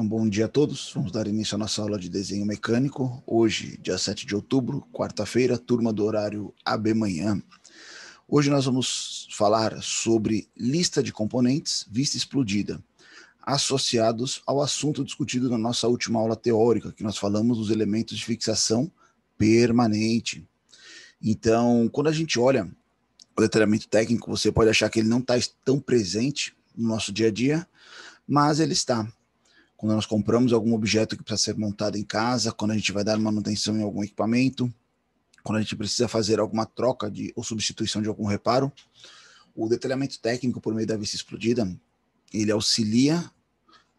Então, bom dia a todos. Vamos dar início à nossa aula de desenho mecânico. Hoje, dia 7 de outubro, quarta-feira, turma do horário AB Manhã. Hoje nós vamos falar sobre lista de componentes vista explodida, associados ao assunto discutido na nossa última aula teórica, que nós falamos dos elementos de fixação permanente. Então, quando a gente olha o detalhamento técnico, você pode achar que ele não está tão presente no nosso dia a dia, mas ele está quando nós compramos algum objeto que precisa ser montado em casa, quando a gente vai dar manutenção em algum equipamento, quando a gente precisa fazer alguma troca de, ou substituição de algum reparo, o detalhamento técnico por meio da vista explodida, ele auxilia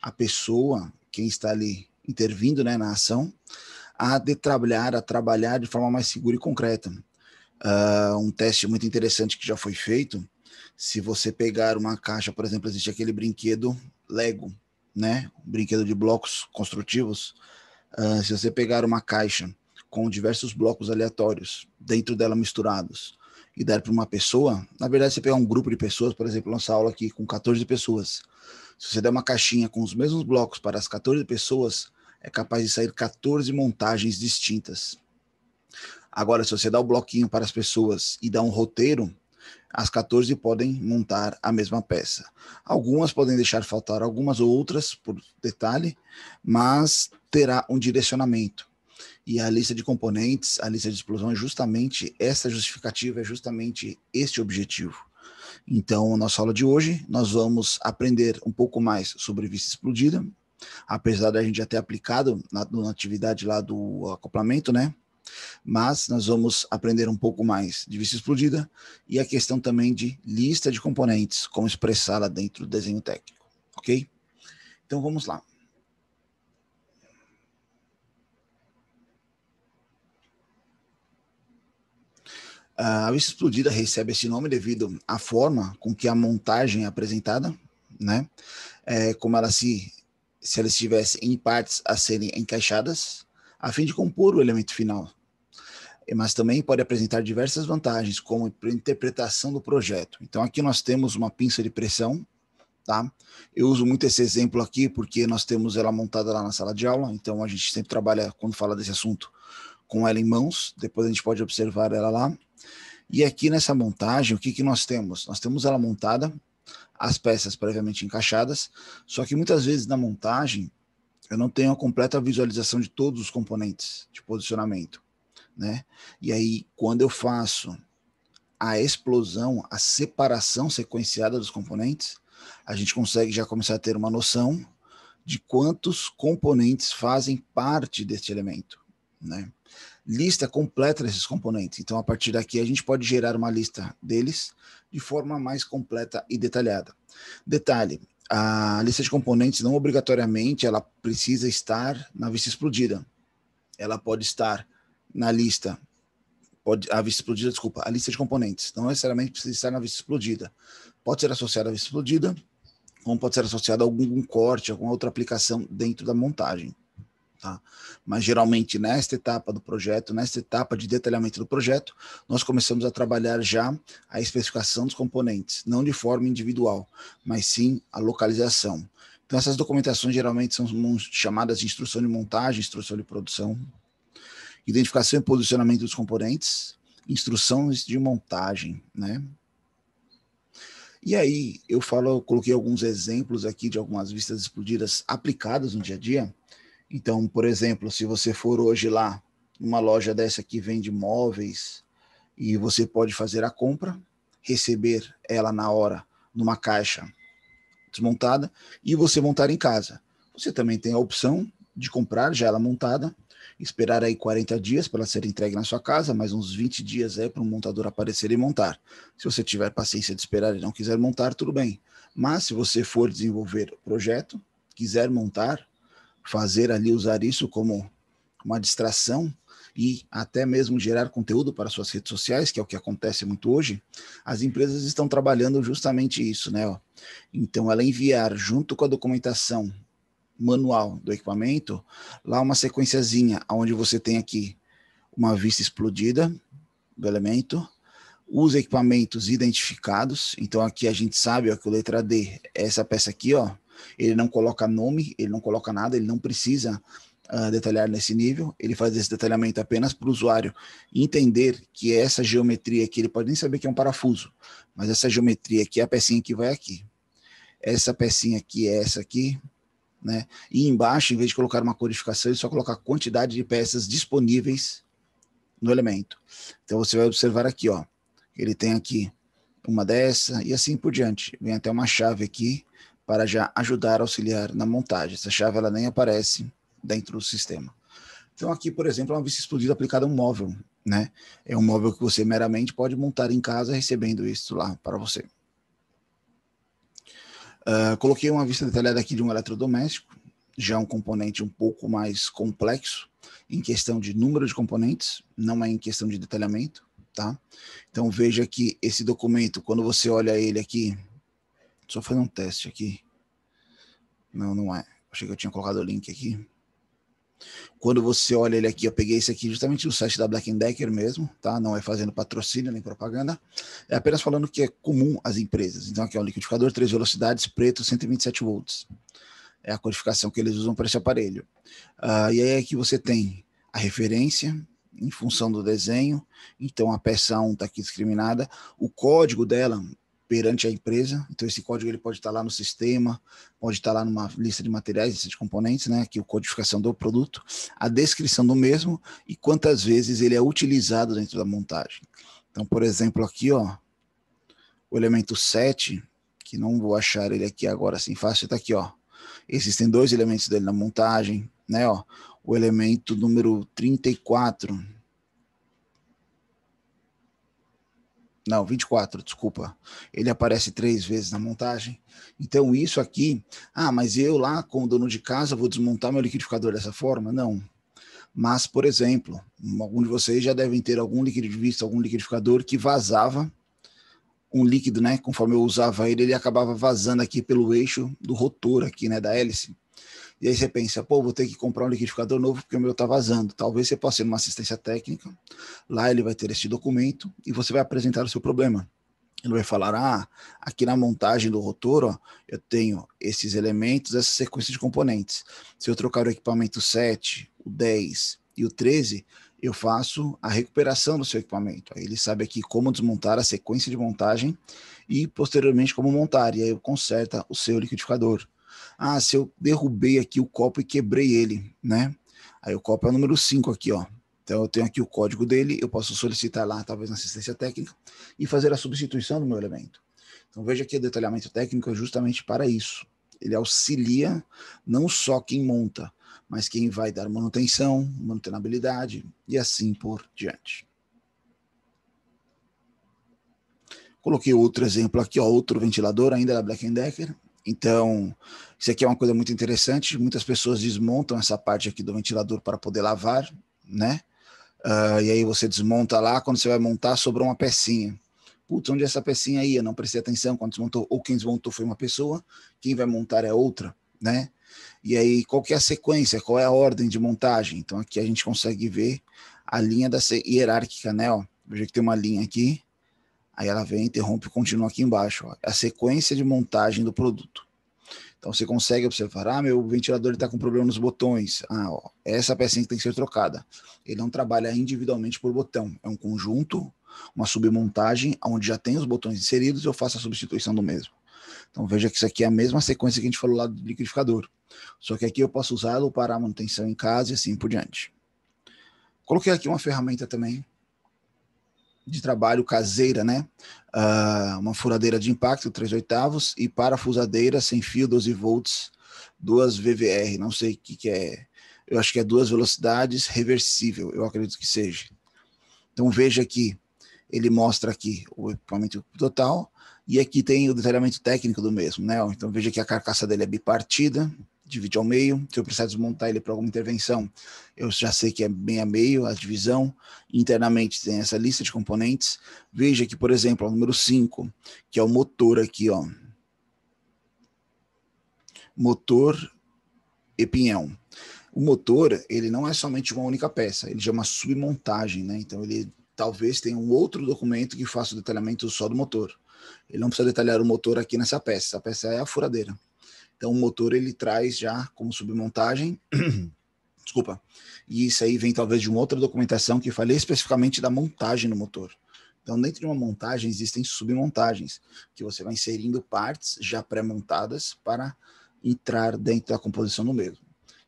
a pessoa, quem está ali intervindo né, na ação, a detrabalhar, a trabalhar de forma mais segura e concreta. Uh, um teste muito interessante que já foi feito, se você pegar uma caixa, por exemplo, existe aquele brinquedo Lego, né? Um brinquedo de blocos construtivos. Uh, se você pegar uma caixa com diversos blocos aleatórios dentro dela misturados e dar para uma pessoa, na verdade, você pegar um grupo de pessoas, por exemplo, nossa aula aqui com 14 pessoas, se você der uma caixinha com os mesmos blocos para as 14 pessoas, é capaz de sair 14 montagens distintas. Agora, se você dá o bloquinho para as pessoas e dá um roteiro, as 14 podem montar a mesma peça. Algumas podem deixar faltar algumas outras por detalhe, mas terá um direcionamento. E a lista de componentes, a lista de explosão é justamente essa justificativa, é justamente este objetivo. Então, na nossa aula de hoje, nós vamos aprender um pouco mais sobre vista explodida, apesar da gente já ter aplicado na, na atividade lá do acoplamento, né? Mas nós vamos aprender um pouco mais de vista explodida e a questão também de lista de componentes, como expressá-la dentro do desenho técnico, ok? Então vamos lá. A vista explodida recebe esse nome devido à forma com que a montagem é apresentada, né? É, como ela se, se ela estivesse em partes a serem encaixadas, a fim de compor o elemento final, mas também pode apresentar diversas vantagens, como interpretação do projeto. Então, aqui nós temos uma pinça de pressão, tá? Eu uso muito esse exemplo aqui porque nós temos ela montada lá na sala de aula, então a gente sempre trabalha, quando fala desse assunto, com ela em mãos, depois a gente pode observar ela lá. E aqui nessa montagem, o que, que nós temos? Nós temos ela montada, as peças previamente encaixadas, só que muitas vezes na montagem eu não tenho a completa visualização de todos os componentes de posicionamento. Né? E aí, quando eu faço a explosão, a separação sequenciada dos componentes, a gente consegue já começar a ter uma noção de quantos componentes fazem parte deste elemento. Né? Lista completa desses componentes. Então, a partir daqui, a gente pode gerar uma lista deles de forma mais completa e detalhada. Detalhe: a lista de componentes não obrigatoriamente ela precisa estar na vista explodida. Ela pode estar na lista, pode, a vista explodida, desculpa, a lista de componentes, não necessariamente precisa estar na vista explodida. Pode ser associada à vista explodida, ou pode ser associada a algum corte, alguma outra aplicação dentro da montagem. Tá? Mas geralmente nesta etapa do projeto, nesta etapa de detalhamento do projeto, nós começamos a trabalhar já a especificação dos componentes, não de forma individual, mas sim a localização. Então essas documentações geralmente são chamadas de instrução de montagem, instrução de produção, identificação e posicionamento dos componentes, instruções de montagem, né? E aí, eu falo, eu coloquei alguns exemplos aqui de algumas vistas explodidas aplicadas no dia a dia. Então, por exemplo, se você for hoje lá numa loja dessa que vende móveis e você pode fazer a compra, receber ela na hora numa caixa desmontada e você montar em casa. Você também tem a opção de comprar já ela montada esperar aí 40 dias para ela ser entregue na sua casa, mais uns 20 dias aí para um montador aparecer e montar. Se você tiver paciência de esperar e não quiser montar, tudo bem. Mas se você for desenvolver projeto, quiser montar, fazer ali usar isso como uma distração e até mesmo gerar conteúdo para suas redes sociais, que é o que acontece muito hoje, as empresas estão trabalhando justamente isso, né? Então, ela enviar junto com a documentação manual do equipamento, lá uma sequenciazinha onde você tem aqui uma vista explodida do elemento, os equipamentos identificados. Então aqui a gente sabe ó, que o letra D é essa peça aqui, ó. Ele não coloca nome, ele não coloca nada, ele não precisa uh, detalhar nesse nível. Ele faz esse detalhamento apenas para o usuário entender que essa geometria aqui, ele pode nem saber que é um parafuso, mas essa geometria aqui é a pecinha que vai aqui. Essa pecinha aqui é essa aqui, né? E embaixo, em vez de colocar uma codificação, é só colocar a quantidade de peças disponíveis no elemento. Então você vai observar aqui, ó, ele tem aqui uma dessa e assim por diante. Vem até uma chave aqui para já ajudar a auxiliar na montagem. Essa chave ela nem aparece dentro do sistema. Então aqui, por exemplo, é uma vista explodida aplicada a um móvel, né? É um móvel que você meramente pode montar em casa recebendo isso lá para você. Ah, coloquei uma vista detalhada aqui de um eletrodoméstico, já um componente um pouco mais complexo em questão de número de componentes, não é em questão de detalhamento, tá? Então veja que esse documento, quando você olha ele aqui, só fazer um teste aqui. Não, não é. Achei que eu tinha colocado o link aqui. Quando você olha ele aqui, eu peguei esse aqui justamente no site da Black Decker mesmo, tá? Não é fazendo patrocínio nem propaganda, é apenas falando que é comum às empresas. Então aqui é um liquidificador três velocidades, preto, 127 volts. É a codificação que eles usam para esse aparelho. Uh, e aí aqui é você tem a referência, em função do desenho. Então a peça 1 está aqui discriminada. O código dela perante a empresa. Então esse código ele pode estar lá no sistema, pode estar lá numa lista de materiais, lista de componentes, né, que é a codificação do produto, a descrição do mesmo e quantas vezes ele é utilizado dentro da montagem. Então, por exemplo, aqui, ó, o elemento 7, que não vou achar ele aqui agora assim fácil, está aqui, ó. Existem dois elementos dele na montagem, né, ó. O elemento número 34, Não, 24, desculpa. Ele aparece três vezes na montagem. Então, isso aqui. Ah, mas eu lá, como dono de casa, vou desmontar meu liquidificador dessa forma? Não. Mas, por exemplo, algum de vocês já devem ter algum liquidivista, algum liquidificador que vazava um líquido, né? Conforme eu usava ele, ele acabava vazando aqui pelo eixo do rotor aqui, né, da hélice. E aí você pensa, pô, vou ter que comprar um liquidificador novo porque o meu está vazando. Talvez você possa ir numa assistência técnica, lá ele vai ter esse documento e você vai apresentar o seu problema. Ele vai falar, ah, aqui na montagem do rotor, ó, eu tenho esses elementos, essa sequência de componentes. Se eu trocar o equipamento 7, o 10 e o 13, eu faço a recuperação do seu equipamento. Aí ele sabe aqui como desmontar a sequência de montagem e posteriormente como montar. E aí eu conserta o seu liquidificador. Ah, se eu derrubei aqui o copo e quebrei ele, né? Aí o copo é o número 5 aqui, ó. Então eu tenho aqui o código dele, eu posso solicitar lá, talvez na assistência técnica, e fazer a substituição do meu elemento. Então veja que o detalhamento técnico é justamente para isso. Ele auxilia não só quem monta, mas quem vai dar manutenção, manutenabilidade e assim por diante. Coloquei outro exemplo aqui, ó, outro ventilador ainda da Black Decker, então, isso aqui é uma coisa muito interessante. Muitas pessoas desmontam essa parte aqui do ventilador para poder lavar, né? Uh, e aí você desmonta lá, quando você vai montar, sobrou uma pecinha. Putz, onde é essa pecinha aí? Eu não prestei atenção quando desmontou, ou quem desmontou foi uma pessoa, quem vai montar é outra, né? E aí, qual que é a sequência? Qual é a ordem de montagem? Então, aqui a gente consegue ver a linha da hierárquica, né? Ó, veja que tem uma linha aqui, Aí ela vem, interrompe e continua aqui embaixo. Ó, é a sequência de montagem do produto. Então você consegue observar, ah, meu ventilador está com problema nos botões. Ah, ó, essa peça tem que ser trocada. Ele não trabalha individualmente por botão, é um conjunto, uma submontagem, onde já tem os botões inseridos e eu faço a substituição do mesmo. Então veja que isso aqui é a mesma sequência que a gente falou lá do liquidificador. Só que aqui eu posso usá-lo para manutenção em casa e assim por diante. Coloquei aqui uma ferramenta também de trabalho caseira, né? Uh, uma furadeira de impacto 3 oitavos e parafusadeira sem fio 12 volts, duas VVR, não sei o que, que é, eu acho que é duas velocidades reversível, eu acredito que seja. Então veja aqui, ele mostra aqui o equipamento total e aqui tem o detalhamento técnico do mesmo, né? Então veja que a carcaça dele é bipartida, divide ao meio. Se eu precisar desmontar ele para alguma intervenção, eu já sei que é bem a meio a divisão. Internamente tem essa lista de componentes. Veja que, por exemplo, o número 5, que é o motor aqui, ó. Motor e pinhão. O motor, ele não é somente uma única peça, ele já é uma submontagem, né? Então ele talvez tenha um outro documento que faça o detalhamento só do motor. Ele não precisa detalhar o motor aqui nessa peça, essa peça é a furadeira. Então o motor ele traz já como submontagem, desculpa, e isso aí vem talvez de uma outra documentação que falei especificamente da montagem no motor. Então dentro de uma montagem existem submontagens, que você vai inserindo partes já pré-montadas para entrar dentro da composição do mesmo.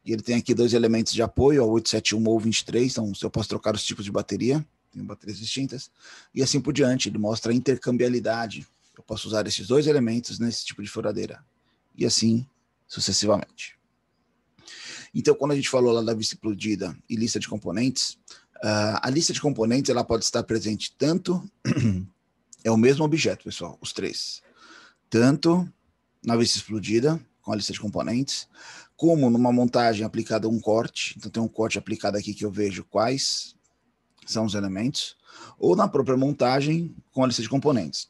E ele tem aqui dois elementos de apoio, o 871 ou 23, então eu posso trocar os tipos de bateria, tem baterias distintas, e assim por diante. Ele mostra a intercambiabilidade. Eu posso usar esses dois elementos nesse tipo de furadeira e assim sucessivamente. Então, quando a gente falou lá da vista explodida e lista de componentes, ah, a lista de componentes ela pode estar presente tanto é o mesmo objeto, pessoal, os três, tanto na vista explodida com a lista de componentes, como numa montagem aplicada um corte. Então, tem um corte aplicado aqui que eu vejo quais são os elementos, ou na própria montagem com a lista de componentes.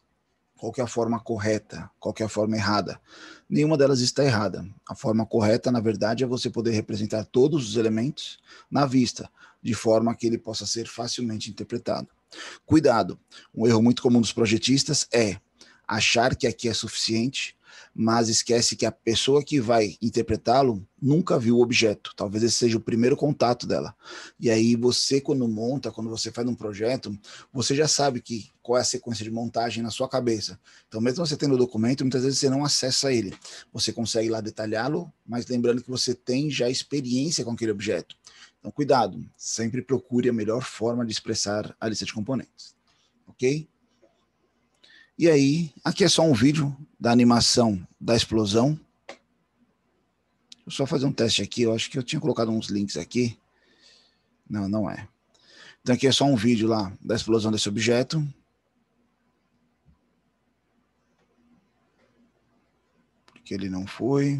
Qual é a forma correta? Qual é a forma errada? Nenhuma delas está errada. A forma correta, na verdade, é você poder representar todos os elementos na vista, de forma que ele possa ser facilmente interpretado. Cuidado! Um erro muito comum dos projetistas é achar que aqui é suficiente mas esquece que a pessoa que vai interpretá-lo nunca viu o objeto. Talvez esse seja o primeiro contato dela. E aí você, quando monta, quando você faz um projeto, você já sabe que qual é a sequência de montagem na sua cabeça. Então, mesmo você tendo o documento, muitas vezes você não acessa ele. Você consegue lá detalhá-lo, mas lembrando que você tem já experiência com aquele objeto. Então, cuidado, sempre procure a melhor forma de expressar a lista de componentes. Ok? E aí, aqui é só um vídeo, da animação da explosão. Deixa eu só fazer um teste aqui. Eu acho que eu tinha colocado uns links aqui. Não, não é. Então aqui é só um vídeo lá da explosão desse objeto. Porque ele não foi.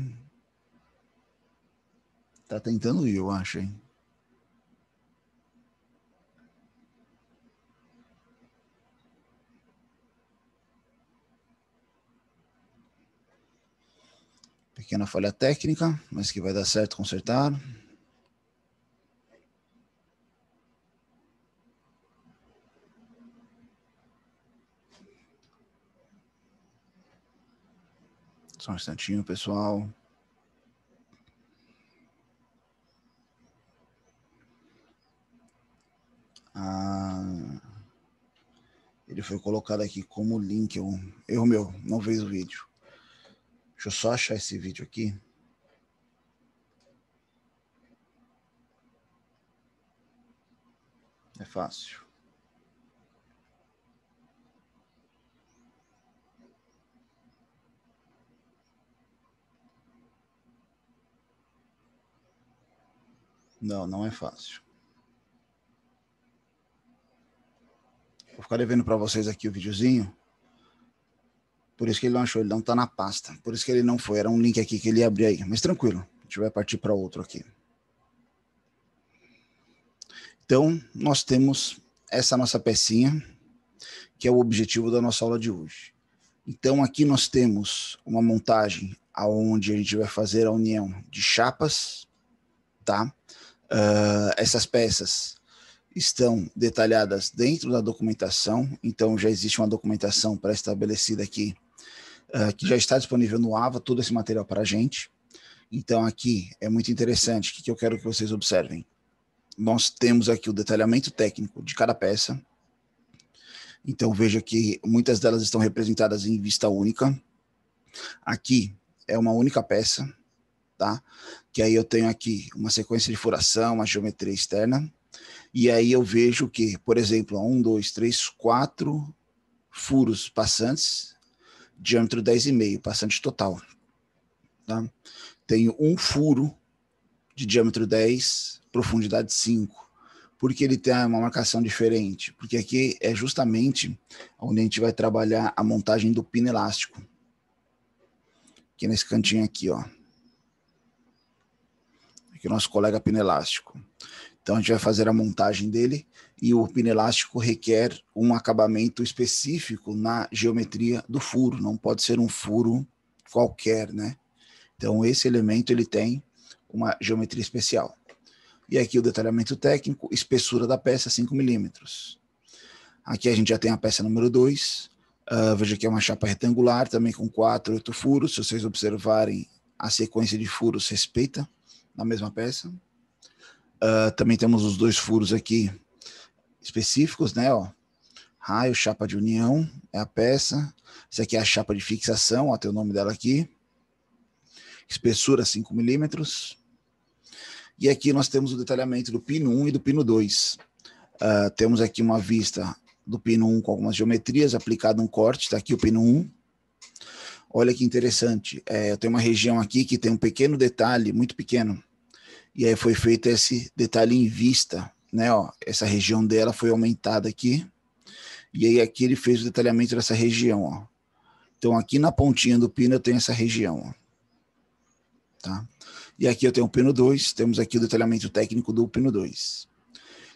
Tá tentando ir, eu acho, hein? Pequena falha técnica, mas que vai dar certo consertar. Só um instantinho, pessoal. Ah, ele foi colocado aqui como link. Eu, é eu meu, não fez o vídeo. Deixa eu só achar esse vídeo aqui. É fácil. Não, não é fácil. Vou ficar devendo para vocês aqui o videozinho. Por isso que ele não achou, ele não está na pasta. Por isso que ele não foi. Era um link aqui que ele abriu aí. Mas tranquilo, a gente vai partir para outro aqui. Então, nós temos essa nossa pecinha, que é o objetivo da nossa aula de hoje. Então, aqui nós temos uma montagem aonde a gente vai fazer a união de chapas, tá? Uh, essas peças estão detalhadas dentro da documentação, então já existe uma documentação pré-estabelecida aqui eh, que já está disponível no AVA, todo esse material para a gente. Então, aqui é muito interessante, o que, que eu quero que vocês observem? Nós temos aqui o detalhamento técnico de cada peça. Então, veja que muitas delas estão representadas em vista única. Aqui é uma única peça, tá? Que aí eu tenho aqui uma sequência de furação, uma geometria externa. E aí eu vejo que, por exemplo, um, dois, três, quatro furos passantes diâmetro 10,5, passante total. Tá? Tenho um furo de diâmetro 10, profundidade 5. Porque ele tem uma marcação diferente, porque aqui é justamente onde a gente vai trabalhar a montagem do pino elástico. Aqui nesse cantinho aqui, ó. Aqui é o nosso colega pino elástico. Então a gente vai fazer a montagem dele e o pino elástico requer um acabamento específico na geometria do furo, não pode ser um furo qualquer, né? Então esse elemento ele tem uma geometria especial. E aqui o detalhamento técnico, espessura da peça 5 milímetros. Aqui a gente já tem a peça número 2. Uh, ah, veja que é uma chapa retangular, também com 4, 8 furos. Se vocês observarem, a sequência de furos respeita na mesma peça. Uh, também temos os dois furos aqui específicos, né? Ó. Raio, chapa de união, é a peça. Essa aqui é a chapa de fixação, ó, tem o nome dela aqui. Espessura 5 milímetros. E aqui nós temos o detalhamento do pino 1 e do pino 2. Uh, ah, temos aqui uma vista do pino 1 com algumas geometrias, aplicado um corte, está aqui o pino 1. Olha que interessante, é, eu tenho uma região aqui que tem um pequeno detalhe, muito pequeno, e aí foi feito esse detalhe em vista, né? Ó, essa região dela foi aumentada aqui. E aí aqui ele fez o detalhamento dessa região, ó. Então aqui na pontinha do pino eu tenho essa região, ó. Tá? E aqui eu tenho o pino 2, temos aqui o detalhamento técnico do pino 2.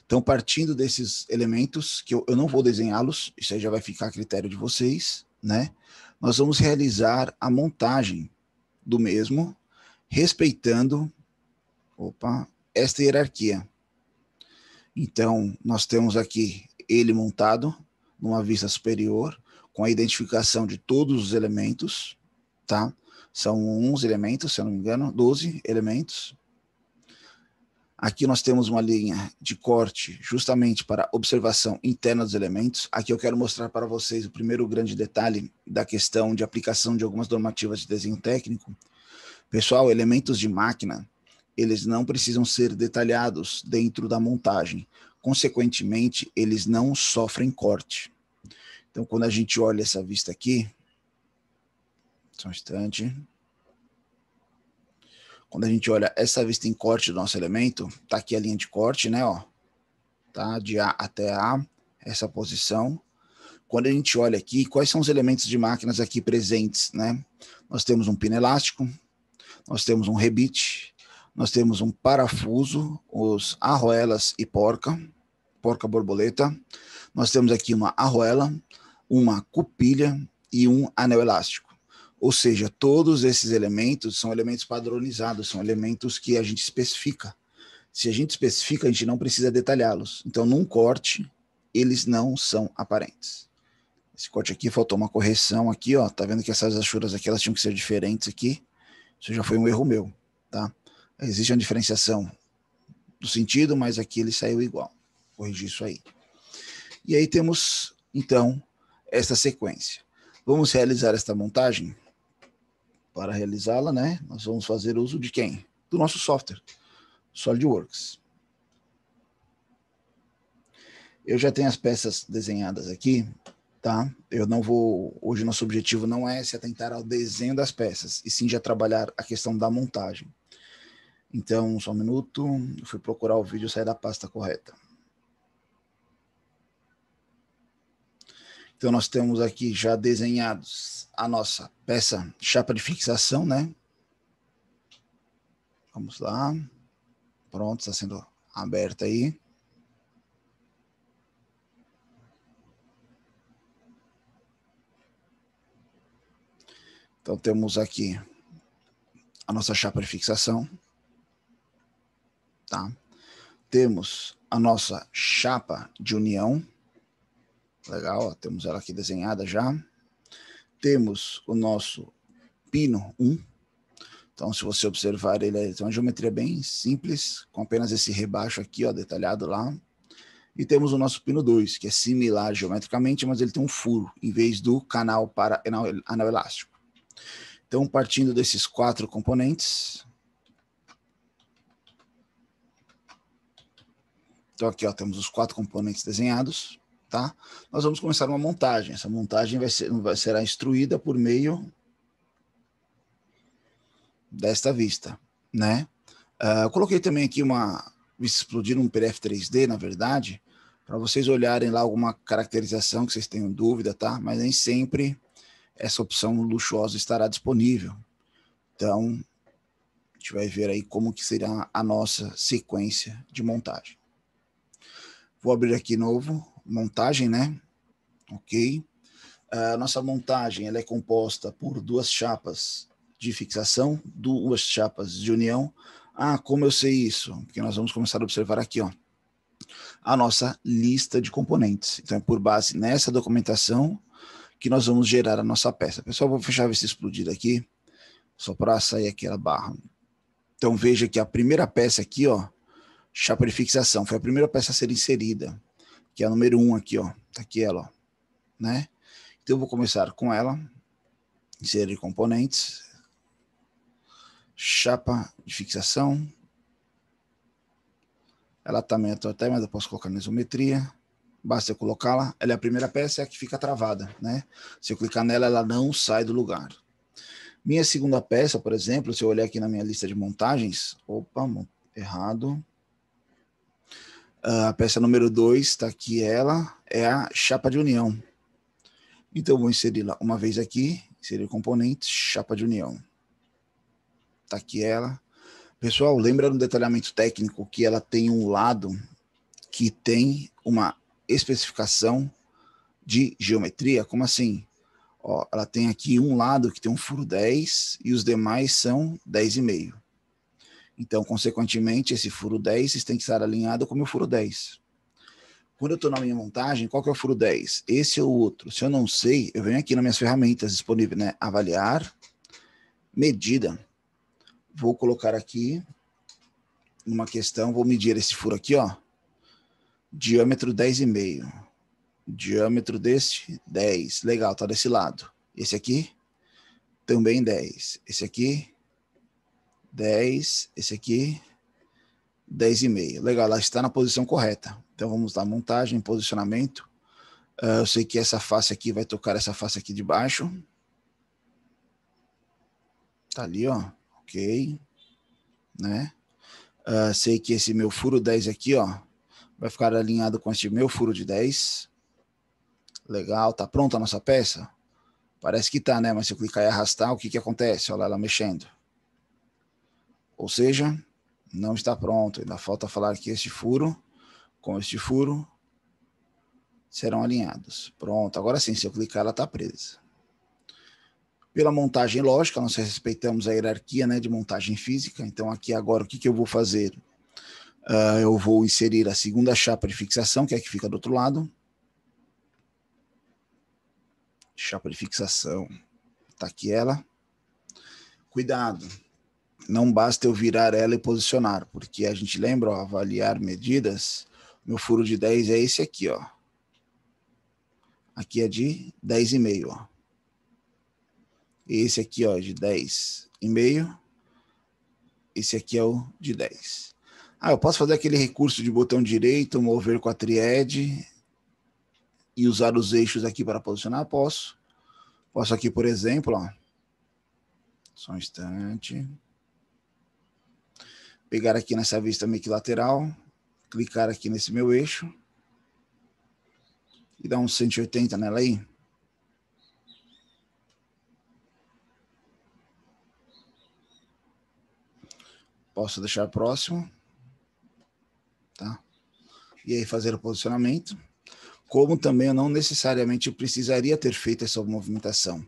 Então, partindo desses elementos, que eu, eu não vou desenhá-los, isso aí já vai ficar a critério de vocês, né? Nós vamos realizar a montagem do mesmo, respeitando opa, esta hierarquia. Então, nós temos aqui ele montado numa vista superior, com a identificação de todos os elementos, tá? São 11 elementos, se eu não me engano, 12 elementos. Aqui nós temos uma linha de corte justamente para observação interna dos elementos. Aqui eu quero mostrar para vocês o primeiro grande detalhe da questão de aplicação de algumas normativas de desenho técnico. Pessoal, elementos de máquina eles não precisam ser detalhados dentro da montagem. Consequentemente, eles não sofrem corte. Então, quando a gente olha essa vista aqui, só um instante. Quando a gente olha essa vista em corte do nosso elemento, tá aqui a linha de corte, né, ó. Tá de A até A, essa posição. Quando a gente olha aqui, quais são os elementos de máquinas aqui presentes, né? Nós temos um pino elástico, nós temos um rebite, nós temos um parafuso, os arroelas e porca, porca borboleta. Nós temos aqui uma arroela, uma cupilha e um anel elástico. Ou seja, todos esses elementos são elementos padronizados, são elementos que a gente especifica. Se a gente especifica, a gente não precisa detalhá-los. Então, num corte, eles não são aparentes. Esse corte aqui faltou uma correção aqui, ó. Tá vendo que essas achuras aqui elas tinham que ser diferentes aqui? Isso já foi um erro meu, tá? Existe uma diferenciação do sentido, mas aqui ele saiu igual. Corrigir isso aí. E aí temos, então, esta sequência. Vamos realizar esta montagem? Para realizá-la, né, nós vamos fazer uso de quem? Do nosso software, SolidWorks. Eu já tenho as peças desenhadas aqui, tá? Eu não vou. Hoje, nosso objetivo não é se atentar ao desenho das peças, e sim já trabalhar a questão da montagem. Então, só um minuto, eu fui procurar o vídeo sair da pasta correta. Então, nós temos aqui já desenhados a nossa peça chapa de fixação, né? Vamos lá. Pronto, está sendo aberta aí. Então, temos aqui a nossa chapa de fixação tá? Temos a nossa chapa de união. Legal, ó, temos ela aqui desenhada já. Temos o nosso pino 1. Então, se você observar, ele é uma geometria bem simples, com apenas esse rebaixo aqui, ó, detalhado lá. E temos o nosso pino 2, que é similar geometricamente, mas ele tem um furo, em vez do canal para anel elástico. Então, partindo desses quatro componentes, Então aqui ó, temos os quatro componentes desenhados, tá? Nós vamos começar uma montagem. Essa montagem vai ser, vai, será instruída por meio desta vista, né? Uh, coloquei também aqui uma vista explodindo um PDF 3D, na verdade, para vocês olharem lá alguma caracterização que vocês tenham dúvida, tá? Mas nem sempre essa opção luxuosa estará disponível. Então, a gente vai ver aí como que será a nossa sequência de montagem. Vou abrir aqui novo, montagem, né? Ok. A nossa montagem ela é composta por duas chapas de fixação, duas chapas de união. Ah, como eu sei isso? Porque nós vamos começar a observar aqui, ó, a nossa lista de componentes. Então, é por base nessa documentação que nós vamos gerar a nossa peça. Pessoal, vou fechar esse explodido aqui, só para sair aquela barra. Então, veja que a primeira peça aqui, ó, Chapa de fixação. Foi a primeira peça a ser inserida, que é a número 1 um aqui, ó. Tá aqui ela, ó. Né? Então eu vou começar com ela. Inserir componentes. Chapa de fixação. Ela também é até, mas eu posso colocar na isometria. Basta eu colocá-la. Ela é a primeira peça, é a que fica travada, né? Se eu clicar nela, ela não sai do lugar. Minha segunda peça, por exemplo, se eu olhar aqui na minha lista de montagens, opa, errado. Ah, a peça número 2, está aqui ela, é a chapa de união. Então, vou inserir uma vez aqui, inserir componentes, chapa de união. Está aqui ela. Pessoal, lembra no detalhamento técnico que ela tem um lado que tem uma especificação de geometria? Como assim? Ó, ela tem aqui um lado que tem um furo 10 e os demais são 10,5. Então, consequentemente, esse furo 10 tem que estar alinhado com o meu furo 10. Quando eu estou na minha montagem, qual que é o furo 10? Esse ou outro? Se eu não sei, eu venho aqui nas minhas ferramentas disponíveis, né? Avaliar, medida. Vou colocar aqui uma questão, vou medir esse furo aqui, ó. Diâmetro 10,5. Diâmetro deste, 10. Legal, tá desse lado. Esse aqui, também 10. Esse aqui, 10, esse aqui, e meio Legal, ela está na posição correta. Então vamos lá, montagem, posicionamento. Uh, eu sei que essa face aqui vai tocar essa face aqui de baixo. Tá ali, ó. Ok. Né? Uh, sei que esse meu furo 10 aqui, ó, vai ficar alinhado com esse meu furo de 10. Legal, tá pronta a nossa peça? Parece que tá, né? Mas se eu clicar e arrastar, o que que acontece? Olha lá, ela mexendo. Ou seja, não está pronto. Ainda falta falar que este furo com este furo serão alinhados. Pronto, agora sim, se eu clicar, ela está presa. Pela montagem lógica, nós respeitamos a hierarquia né, de montagem física. Então, aqui agora, o que, que eu vou fazer? Uh, eu vou inserir a segunda chapa de fixação, que é a que fica do outro lado. Chapa de fixação. Está aqui ela. Cuidado, não basta eu virar ela e posicionar, porque a gente lembra, ó, avaliar medidas, meu furo de 10 é esse aqui, ó. Aqui é de 10,5, ó. Esse aqui, ó, é de 10,5. Esse aqui é o de 10. Ah, eu posso fazer aquele recurso de botão direito, mover com a triad e usar os eixos aqui para posicionar? Posso. Posso aqui, por exemplo, ó. Só um instante pegar aqui nessa vista meio que lateral, clicar aqui nesse meu eixo e dar uns 180 nela aí. Posso deixar próximo, tá? E aí fazer o posicionamento. Como também eu não necessariamente precisaria ter feito essa movimentação.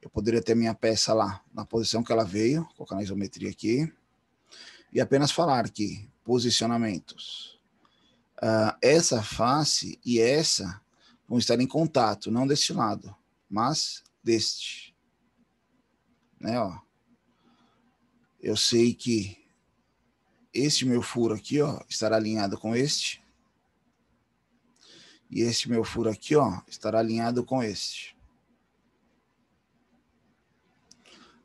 Eu poderia ter minha peça lá na posição que ela veio, colocar na isometria aqui e apenas falar que posicionamentos. Uh, essa face e essa vão estar em contato, não deste lado, mas deste. Né, ó. Eu sei que este meu furo aqui, ó, estará alinhado com este. E este meu furo aqui, ó, estará alinhado com este.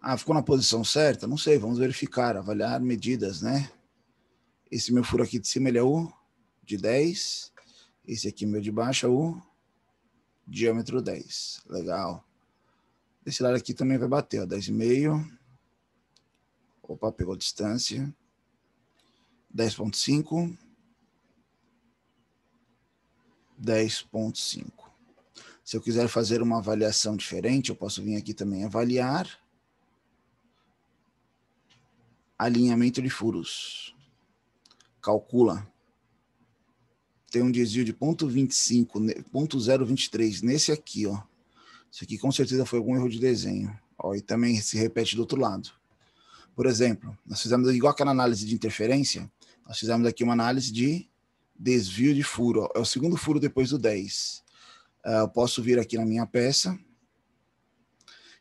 Ah, ficou na posição certa? Não sei, vamos verificar, avaliar medidas, né? Esse meu furo aqui de cima ele é o de 10, esse aqui meu de baixo é o diâmetro 10, legal. Esse lado aqui também vai bater, ó, 10,5. Opa, pegou distância. 10.5. 10.5. Se eu quiser fazer uma avaliação diferente, eu posso vir aqui também avaliar alinhamento de furos. Calcula. Tem um desvio de 0.25, 0.023 nesse aqui, ó. Isso aqui com certeza foi algum erro de desenho. Ó, e também se repete do outro lado. Por exemplo, nós fizemos igual aquela análise de interferência, nós fizemos aqui uma análise de desvio de furo. É o segundo furo depois do 10. É, eu posso vir aqui na minha peça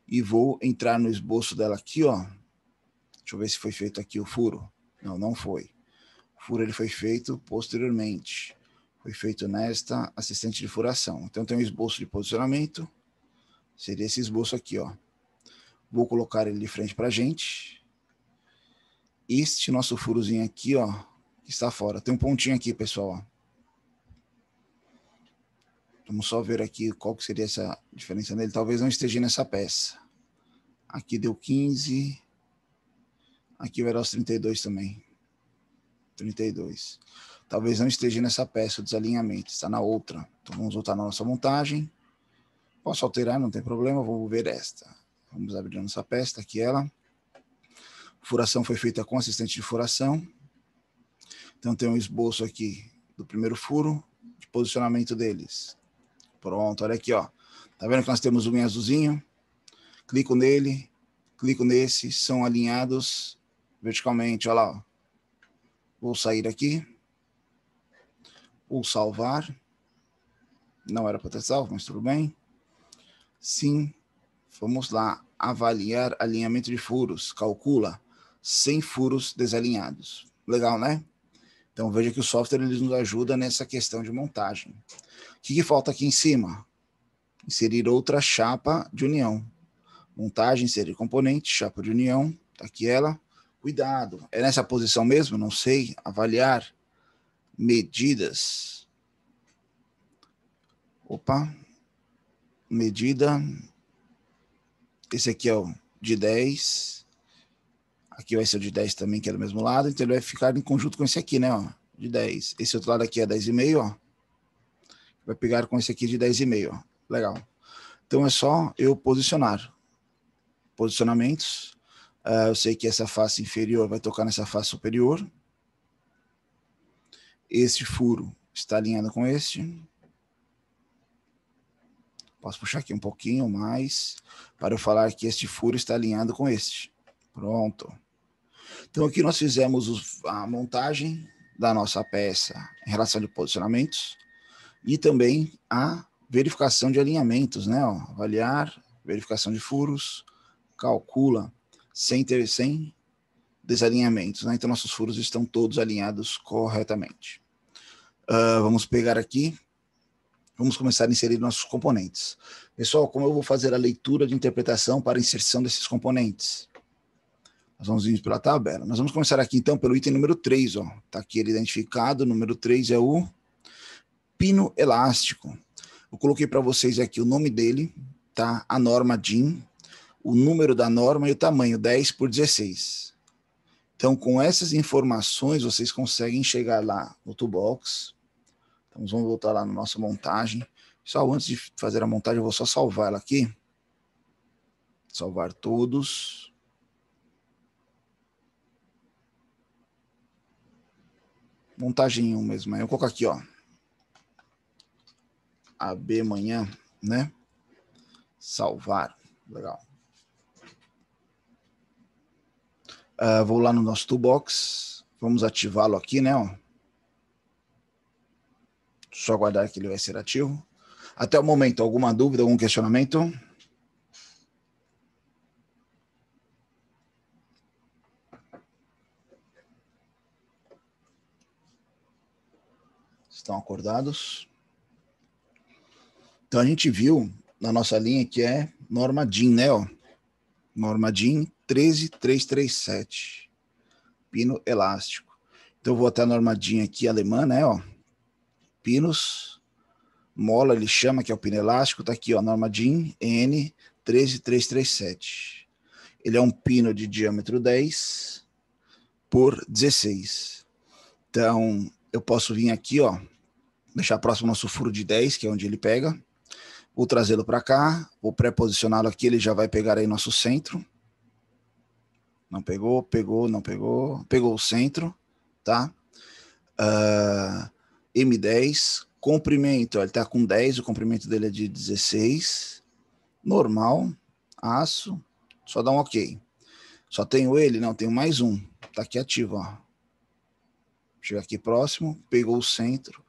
e vou entrar no esboço dela aqui, ó, Deixa eu ver se foi feito aqui o furo. Não, não foi. O furo ele foi feito posteriormente. Foi feito nesta assistente de furação. Então tem um esboço de posicionamento. Seria esse esboço aqui, ó. Vou colocar ele de frente para a gente. Este nosso furozinho aqui, ó, que está fora. Tem um pontinho aqui, pessoal, ó. Vamos só ver aqui qual que seria essa diferença dele. Talvez não esteja nessa peça. Aqui deu 15, Aqui o Eros 32 também. 32. Talvez não esteja nessa peça o desalinhamento, está na outra. Então vamos voltar na nossa montagem. Posso alterar, não tem problema, vamos ver esta. Vamos abrir nossa peça, aqui ela. A furação foi feita com assistente de furação. Então tem um esboço aqui do primeiro furo, de posicionamento deles. Pronto, olha aqui, ó. Tá vendo que nós temos um em azulzinho? Clico nele, clico nesse, são alinhados verticalmente, olha lá. Vou sair aqui. Vou salvar. Não era para ter salvo, mas tudo bem. Sim, vamos lá. Avaliar alinhamento de furos. Calcula 100 furos desalinhados. Legal, né? Então veja que o software ele nos ajuda nessa questão de montagem. O que, que falta aqui em cima? Inserir outra chapa de união. Montagem, inserir componente, chapa de união. Tá aqui ela. Cuidado, é nessa posição mesmo? Não sei. Avaliar medidas. Opa, medida. Esse aqui é o de 10. Aqui vai ser o de 10 também, que é do mesmo lado. Então ele vai ficar em conjunto com esse aqui, né? Ó, de 10. Esse outro lado aqui é 10,5, ó. Vai pegar com esse aqui de 10,5, ó. Legal. Então é só eu posicionar. Posicionamentos. Uh, eu sei que essa face inferior vai tocar nessa face superior. Este furo está alinhado com este. Posso puxar aqui um pouquinho mais para eu falar que este furo está alinhado com este. Pronto. Então aqui nós fizemos a montagem da nossa peça em relação de posicionamentos e também a verificação de alinhamentos, né? Ó, avaliar, verificação de furos, calcula sem ter sem desalinhamentos, né? então nossos furos estão todos alinhados corretamente. Uh, vamos pegar aqui, vamos começar a inserir nossos componentes. Pessoal, como eu vou fazer a leitura de interpretação para inserção desses componentes? Nós vamos ir pela tabela. Nós vamos começar aqui então pelo item número 3, ó. Tá aqui ele identificado, o número 3 é o pino elástico. Eu coloquei para vocês aqui o nome dele, tá? A norma DIN, o número da norma e o tamanho, 10 por 16. Então, com essas informações, vocês conseguem chegar lá no toolbox. Então, vamos voltar lá na nossa montagem. Só antes de fazer a montagem, eu vou só salvar ela aqui. Salvar todos. Montagem 1 mesmo. Eu coloco aqui, ó. AB manhã, né? Salvar. Legal. Uh, vou lá no nosso toolbox, vamos ativá-lo aqui, né? Ó. Só aguardar que ele vai ser ativo. Até o momento, alguma dúvida, algum questionamento? Estão acordados? Então a gente viu na nossa linha que é Norma né? Ó. Norma 13337. Pino elástico. Então, vou até a normadinha aqui alemã, né? Ó. Pinos, mola, ele chama, que é o pino elástico, tá aqui, ó, normadinha N13337. Ele é um pino de diâmetro 10 por 16. Então, eu posso vir aqui, ó, deixar próximo nosso furo de 10, que é onde ele pega. Vou trazê-lo para cá, vou pré-posicioná-lo aqui, ele já vai pegar aí nosso centro. Não pegou, pegou, não pegou. Pegou o centro, tá? Uh, ah, M10, comprimento, ele tá com 10, o comprimento dele é de 16. Normal, aço, só dá um ok. Só tenho ele? Não, tenho mais um. Tá aqui ativo, ó. Chega aqui próximo, pegou o centro.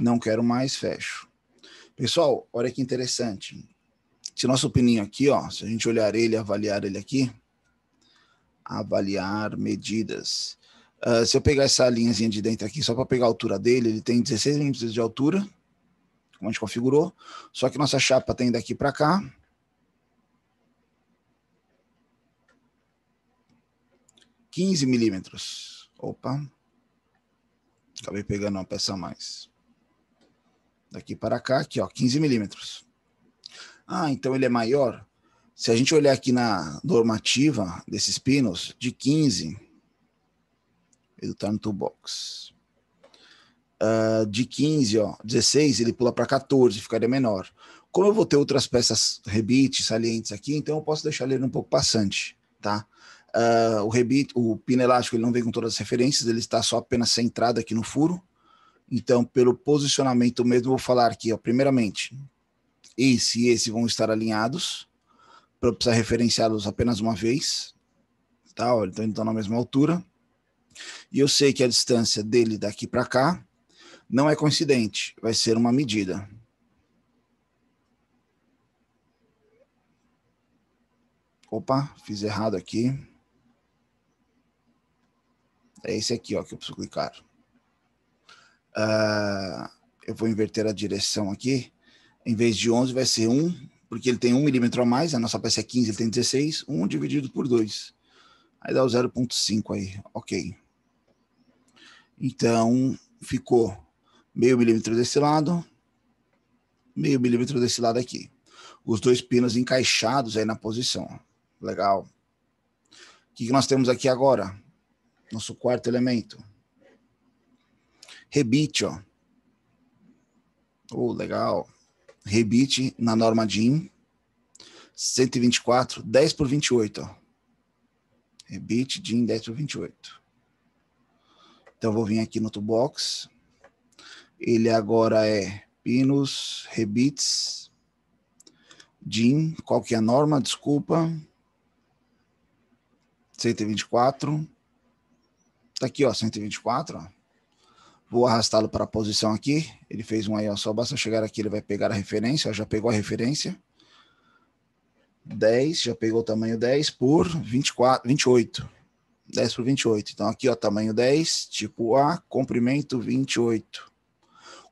Não quero mais, fecho. Pessoal, olha que interessante. Se nosso pininho aqui, ó, se a gente olhar ele, avaliar ele aqui, avaliar medidas. Uh, se eu pegar essa linhazinha de dentro aqui, só para pegar a altura dele, ele tem 16 milímetros de altura, como a gente configurou, só que nossa chapa tem daqui para cá. Quinze milímetros. Opa. Acabei pegando uma peça a mais. Daqui para cá, aqui, ó, 15 milímetros. Ah, então ele é maior? Se a gente olhar aqui na normativa desses pinos, de 15, ele está no toolbox. Uh, de 15, ó, 16, ele pula para 14, ficaria menor. Como eu vou ter outras peças rebites, salientes aqui, então eu posso deixar ele um pouco passante, tá? Uh, o rebite, o pino elástico, ele não vem com todas as referências, ele está só apenas centrado aqui no furo. Então, pelo posicionamento mesmo, vou falar aqui, ó, primeiramente, esse e esse vão estar alinhados para precisar referenciá-los apenas uma vez, tá? Olha, então eles estão na mesma altura. E eu sei que a distância dele daqui para cá não é coincidente, vai ser uma medida. Opa, fiz errado aqui. É esse aqui, ó, que eu preciso clicar. Uh, eu vou inverter a direção aqui. Em vez de 11, vai ser 1 porque ele tem 1 milímetro a mais, a nossa peça é 15, ele tem 16, 1 dividido por 2. Aí dá o 0,5 aí, ok. Então, ficou meio milímetro desse lado, meio milímetro desse lado aqui. Os dois pinos encaixados aí na posição. Legal. O que nós temos aqui agora? Nosso quarto elemento. Rebite, ó. Oh, legal rebite na norma DIN, 124, 10 por 28. Ó. Rebite DIN 10 por 28. Então, vou vir aqui no toolbox. Ele agora é pinos, rebites, DIN, qual que é a norma? Desculpa. 124. Tá aqui, ó, 124, ó. Vou arrastá-lo para a posição aqui. Ele fez um aí, ó, só basta chegar aqui, ele vai pegar a referência, ó, já pegou a referência. 10, já pegou o tamanho 10 por 24, 28. 10 por 28. Então aqui, ó, tamanho 10, tipo A, comprimento 28.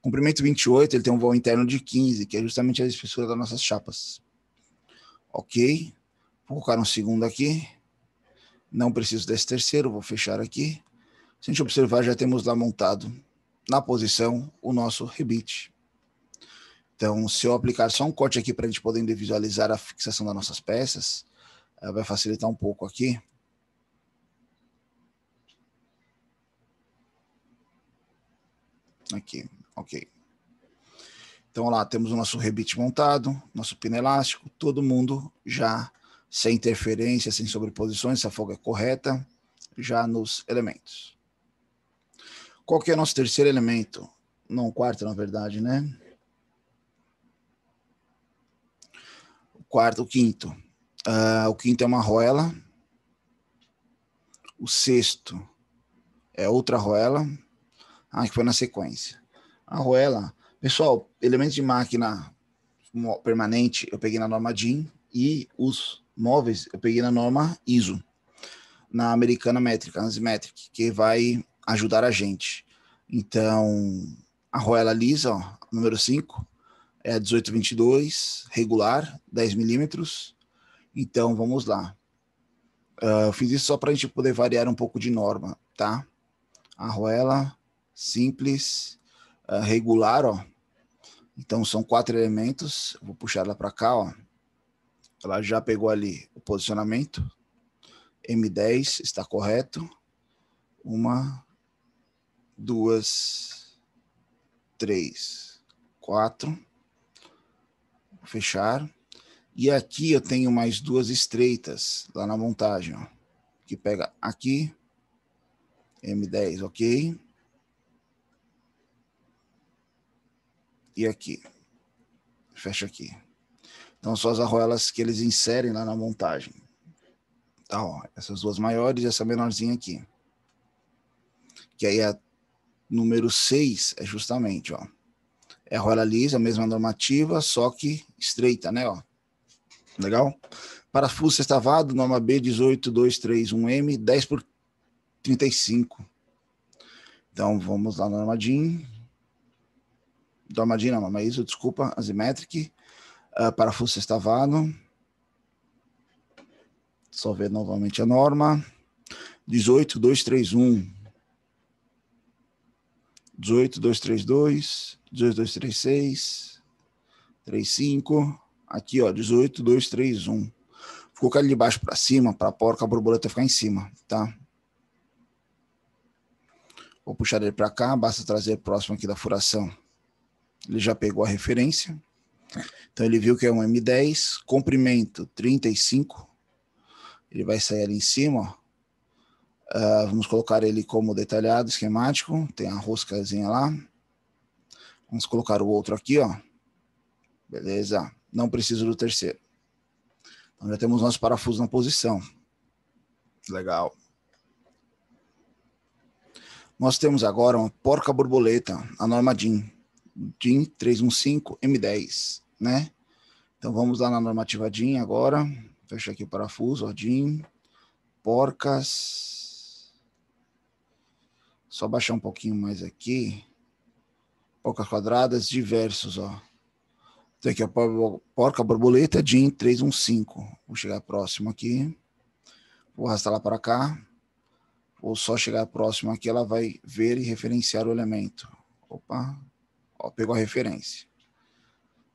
Comprimento 28, ele tem um vão interno de 15, que é justamente a espessura das nossas chapas. Ok. Vou colocar um segundo aqui. Não preciso desse terceiro, vou fechar aqui. Se a gente observar, já temos lá montado na posição o nosso rebite. Então, se eu aplicar só um corte aqui para a gente poder visualizar a fixação das nossas peças, eh, vai facilitar um pouco aqui. Aqui, ok. Então, lá temos o nosso rebite montado, nosso pino elástico, todo mundo já sem interferência, sem sobreposições, se a folga é correta, já nos elementos. Qual que é o nosso terceiro elemento? Não, quarto, na verdade, né? O quarto, o quinto. Uh, o quinto é uma roela. O sexto é outra roela. Ah, que foi na sequência. A roela. Pessoal, elementos de máquina permanente eu peguei na norma DIN e os móveis eu peguei na norma ISO, na americana métrica, metric, que vai ajudar a gente. Então, a Roela Lisa, ó, número 5, é 1822, regular, 10 milímetros. Então, vamos lá. Uh, fiz isso só para a gente poder variar um pouco de norma, tá? Arruela, simples, uh, regular, ó. Então, são quatro elementos. Eu vou puxar ela para cá, ó. Ela já pegou ali o posicionamento. M10 está correto. Uma, duas, três, quatro. fechar. E aqui eu tenho mais duas estreitas lá na montagem, ó, que pega aqui, M10, ok? E aqui, fecha aqui. Então, são as arruelas que eles inserem lá na montagem. Tá, ó, essas duas maiores e essa menorzinha aqui. Que aí é número 6 é justamente, ó. É rola lisa, a mesma normativa, só que estreita, né, ó. Legal? Parafuso sextavado, norma B 18231M, 10 por 35. Então, vamos lá norma DIN. Norma DIN não, norma ISO, desculpa, azimétric. Uh, ah, parafuso sextavado. Só ver novamente a norma. 18231 18, 18232, 18236, 35, aqui ó, 18231. Vou Ficou ele de baixo para cima, para a porca, a borboleta ficar em cima, tá? Vou puxar ele para cá, basta trazer próximo aqui da furação. Ele já pegou a referência. Então ele viu que é um M10, comprimento 35. Ele vai sair ali em cima, ó. Uh, vamos colocar ele como detalhado, esquemático. Tem a roscazinha lá. Vamos colocar o outro aqui, ó. Beleza. Não preciso do terceiro. Então já temos nosso parafuso na posição. Legal. Nós temos agora uma porca borboleta, a norma DIN. DIN 315M10, né? Então vamos lá na normativa DIN agora. Fecha aqui o parafuso, ó, DIN. Porcas só baixar um pouquinho mais aqui. Porcas quadradas, diversos, ó. Tem aqui a porca borboleta, DIN 315. Vou chegar próximo aqui. Vou arrastar lá para cá. Vou só chegar próximo aqui, ela vai ver e referenciar o elemento. Opa, ó, pegou a referência.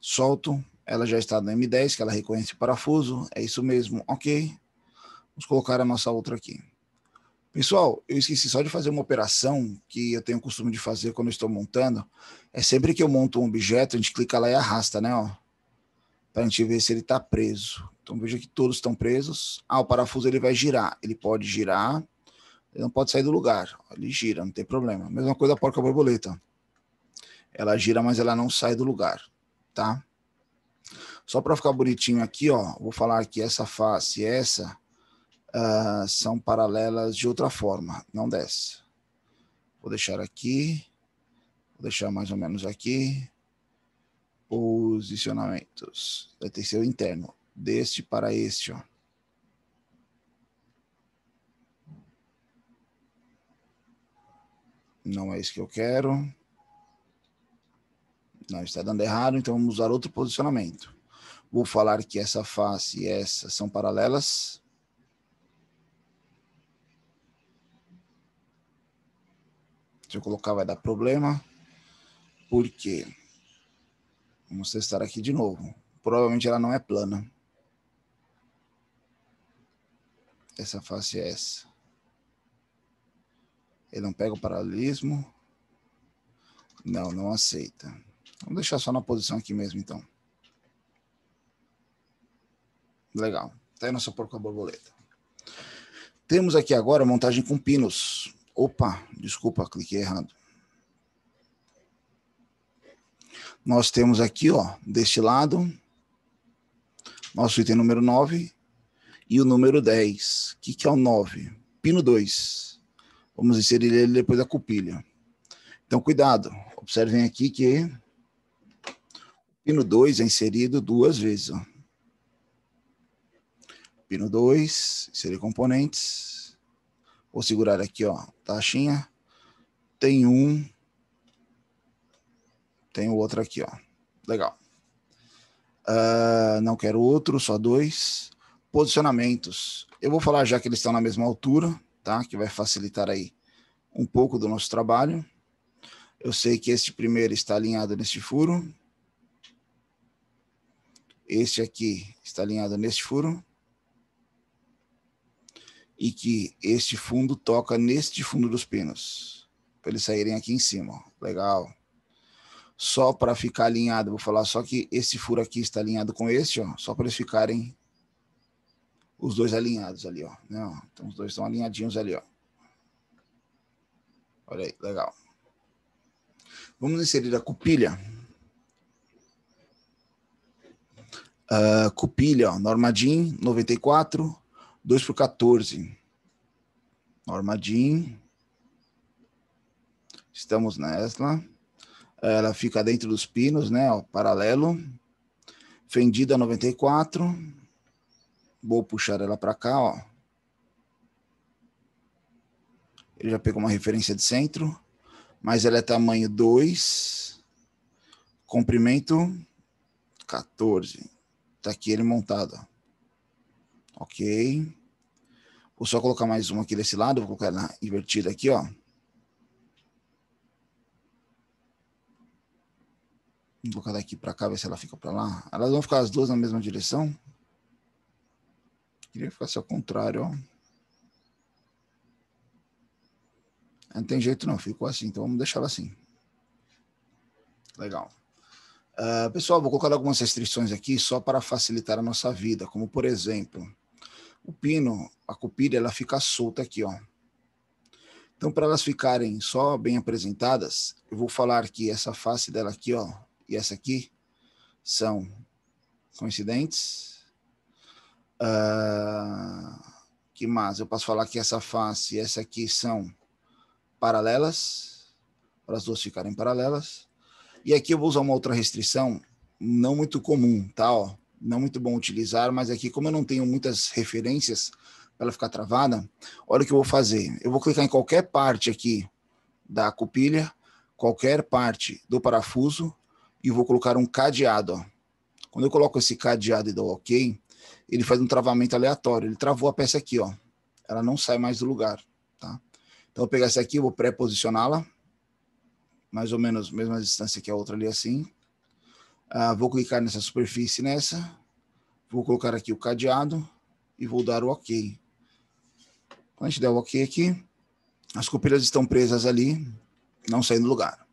Solto, ela já está no M10, que ela reconhece o parafuso. É isso mesmo, ok. Vamos colocar a nossa outra aqui. Pessoal, eu esqueci só de fazer uma operação que eu tenho o costume de fazer quando estou montando. É sempre que eu monto um objeto, a gente clica lá e arrasta, né? para a gente ver se ele está preso. Então veja que todos estão presos. Ah, o parafuso ele vai girar. Ele pode girar, ele não pode sair do lugar. Ele gira, não tem problema. Mesma coisa a porca borboleta. Ela gira, mas ela não sai do lugar, tá? Só para ficar bonitinho aqui, ó, vou falar que essa face, essa uh, são paralelas de outra forma, não dessa. Vou deixar aqui, vou deixar mais ou menos aqui. Posicionamentos. Vai ter seu interno, deste para este, ó. Não é isso que eu quero. Não, está dando errado, então vamos usar outro posicionamento. Vou falar que essa face e essa são paralelas. Se eu colocar, vai dar problema. Por quê? Vamos testar aqui de novo. Provavelmente ela não é plana. Essa face é essa. Ele não pega o paralelismo. Não, não aceita. Vamos deixar só na posição aqui mesmo, então. Legal. Tá aí nossa porca borboleta. Temos aqui agora a montagem com pinos. Opa, desculpa, cliquei errado. Nós temos aqui, ó, deste lado, nosso item número 9 e o número 10. O que, que é o 9? Pino 2. Vamos inserir ele depois da cupilha. Então, cuidado. Observem aqui que o pino 2 é inserido duas vezes. Ó. Pino 2, inserir componentes. Vou segurar aqui, ó. Taxinha. Tem um. Tem outro aqui, ó. Legal. Uh, não quero outro, só dois. Posicionamentos. Eu vou falar já que eles estão na mesma altura, tá? Que vai facilitar aí um pouco do nosso trabalho. Eu sei que este primeiro está alinhado neste furo. Este aqui está alinhado neste furo e que este fundo toca neste fundo dos pinos, para eles saírem aqui em cima. Legal. Só para ficar alinhado, vou falar só que esse furo aqui está alinhado com este, ó, só para eles ficarem os dois alinhados ali, ó. então os dois estão alinhadinhos ali, ó. Olha aí, legal. Vamos inserir a cupilha. Uh, cupilha, ó, 94 2 por 14. Norma Jean. Estamos nela. Ela fica dentro dos pinos, né? Ó, paralelo. Fendida 94. Vou puxar ela para cá, ó. Ele já pegou uma referência de centro. Mas ela é tamanho 2. Comprimento 14. Tá aqui ele montado, ó. Ok. Vou só colocar mais uma aqui desse lado, vou colocar ela invertida aqui, ó. Vou colocar daqui para cá, ver se ela fica para lá. Elas vão ficar as duas na mesma direção. Queria que ficasse ao contrário, ó. Não tem jeito não, ficou assim, então vamos deixar ela assim. Legal. Uh, pessoal, vou colocar algumas restrições aqui só para facilitar a nossa vida, como por exemplo, o pino, a cupira, ela fica solta aqui, ó. Então, para elas ficarem só bem apresentadas, eu vou falar que essa face dela aqui, ó, e essa aqui são coincidentes. Uh, que mais? Eu posso falar que essa face e essa aqui são paralelas, para as duas ficarem paralelas. E aqui eu vou usar uma outra restrição não muito comum, tá? Ó, não muito bom utilizar, mas aqui, é como eu não tenho muitas referências para ela ficar travada, olha o que eu vou fazer. Eu vou clicar em qualquer parte aqui da cupilha, qualquer parte do parafuso e vou colocar um cadeado. Ó. Quando eu coloco esse cadeado e dou OK, ele faz um travamento aleatório. Ele travou a peça aqui, ó. Ela não sai mais do lugar, tá? Então, eu vou pegar essa aqui, vou pré-posicioná-la. Mais ou menos mesma distância que a outra ali, assim. Ah, vou clicar nessa superfície nessa, vou colocar aqui o cadeado e vou dar o OK. Quando a gente der o OK aqui, as copelas estão presas ali, não saem do lugar.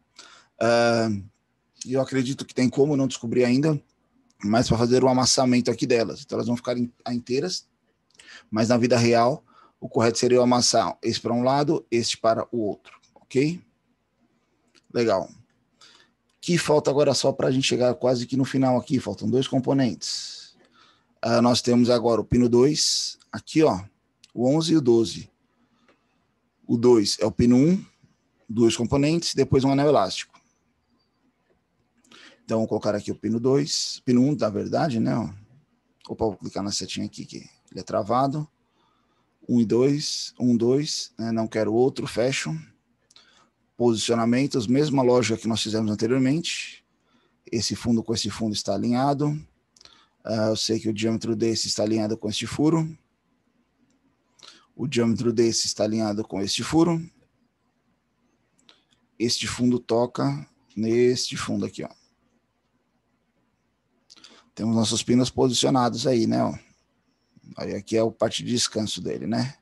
Ah, eu acredito que tem como, não descobri ainda, mas para fazer o amassamento aqui delas. Então elas vão ficar ah, inteiras, mas na vida real, o correto seria eu amassar esse para um lado, este para o outro, ok? Legal que falta agora só para a gente chegar quase que no final aqui, faltam dois componentes. Uh, nós temos agora o pino 2, aqui ó, o 11 e o 12. O 2 é o pino 1, um, dois componentes, depois um anel elástico. Então, vou colocar aqui o pino 2, pino 1 um, na verdade, né? Opa, vou clicar na setinha aqui que ele é travado. 1 um e 2, 1, 2, não quero outro, fecho posicionamentos, mesma lógica que nós fizemos anteriormente. Esse fundo com esse fundo está alinhado. Ah, eu sei que o diâmetro desse está alinhado com este furo. O diâmetro desse está alinhado com este furo. Este fundo toca neste fundo aqui, ó. Temos nossos pinos posicionados aí, né? Ó. Aí aqui é a parte de descanso dele, né?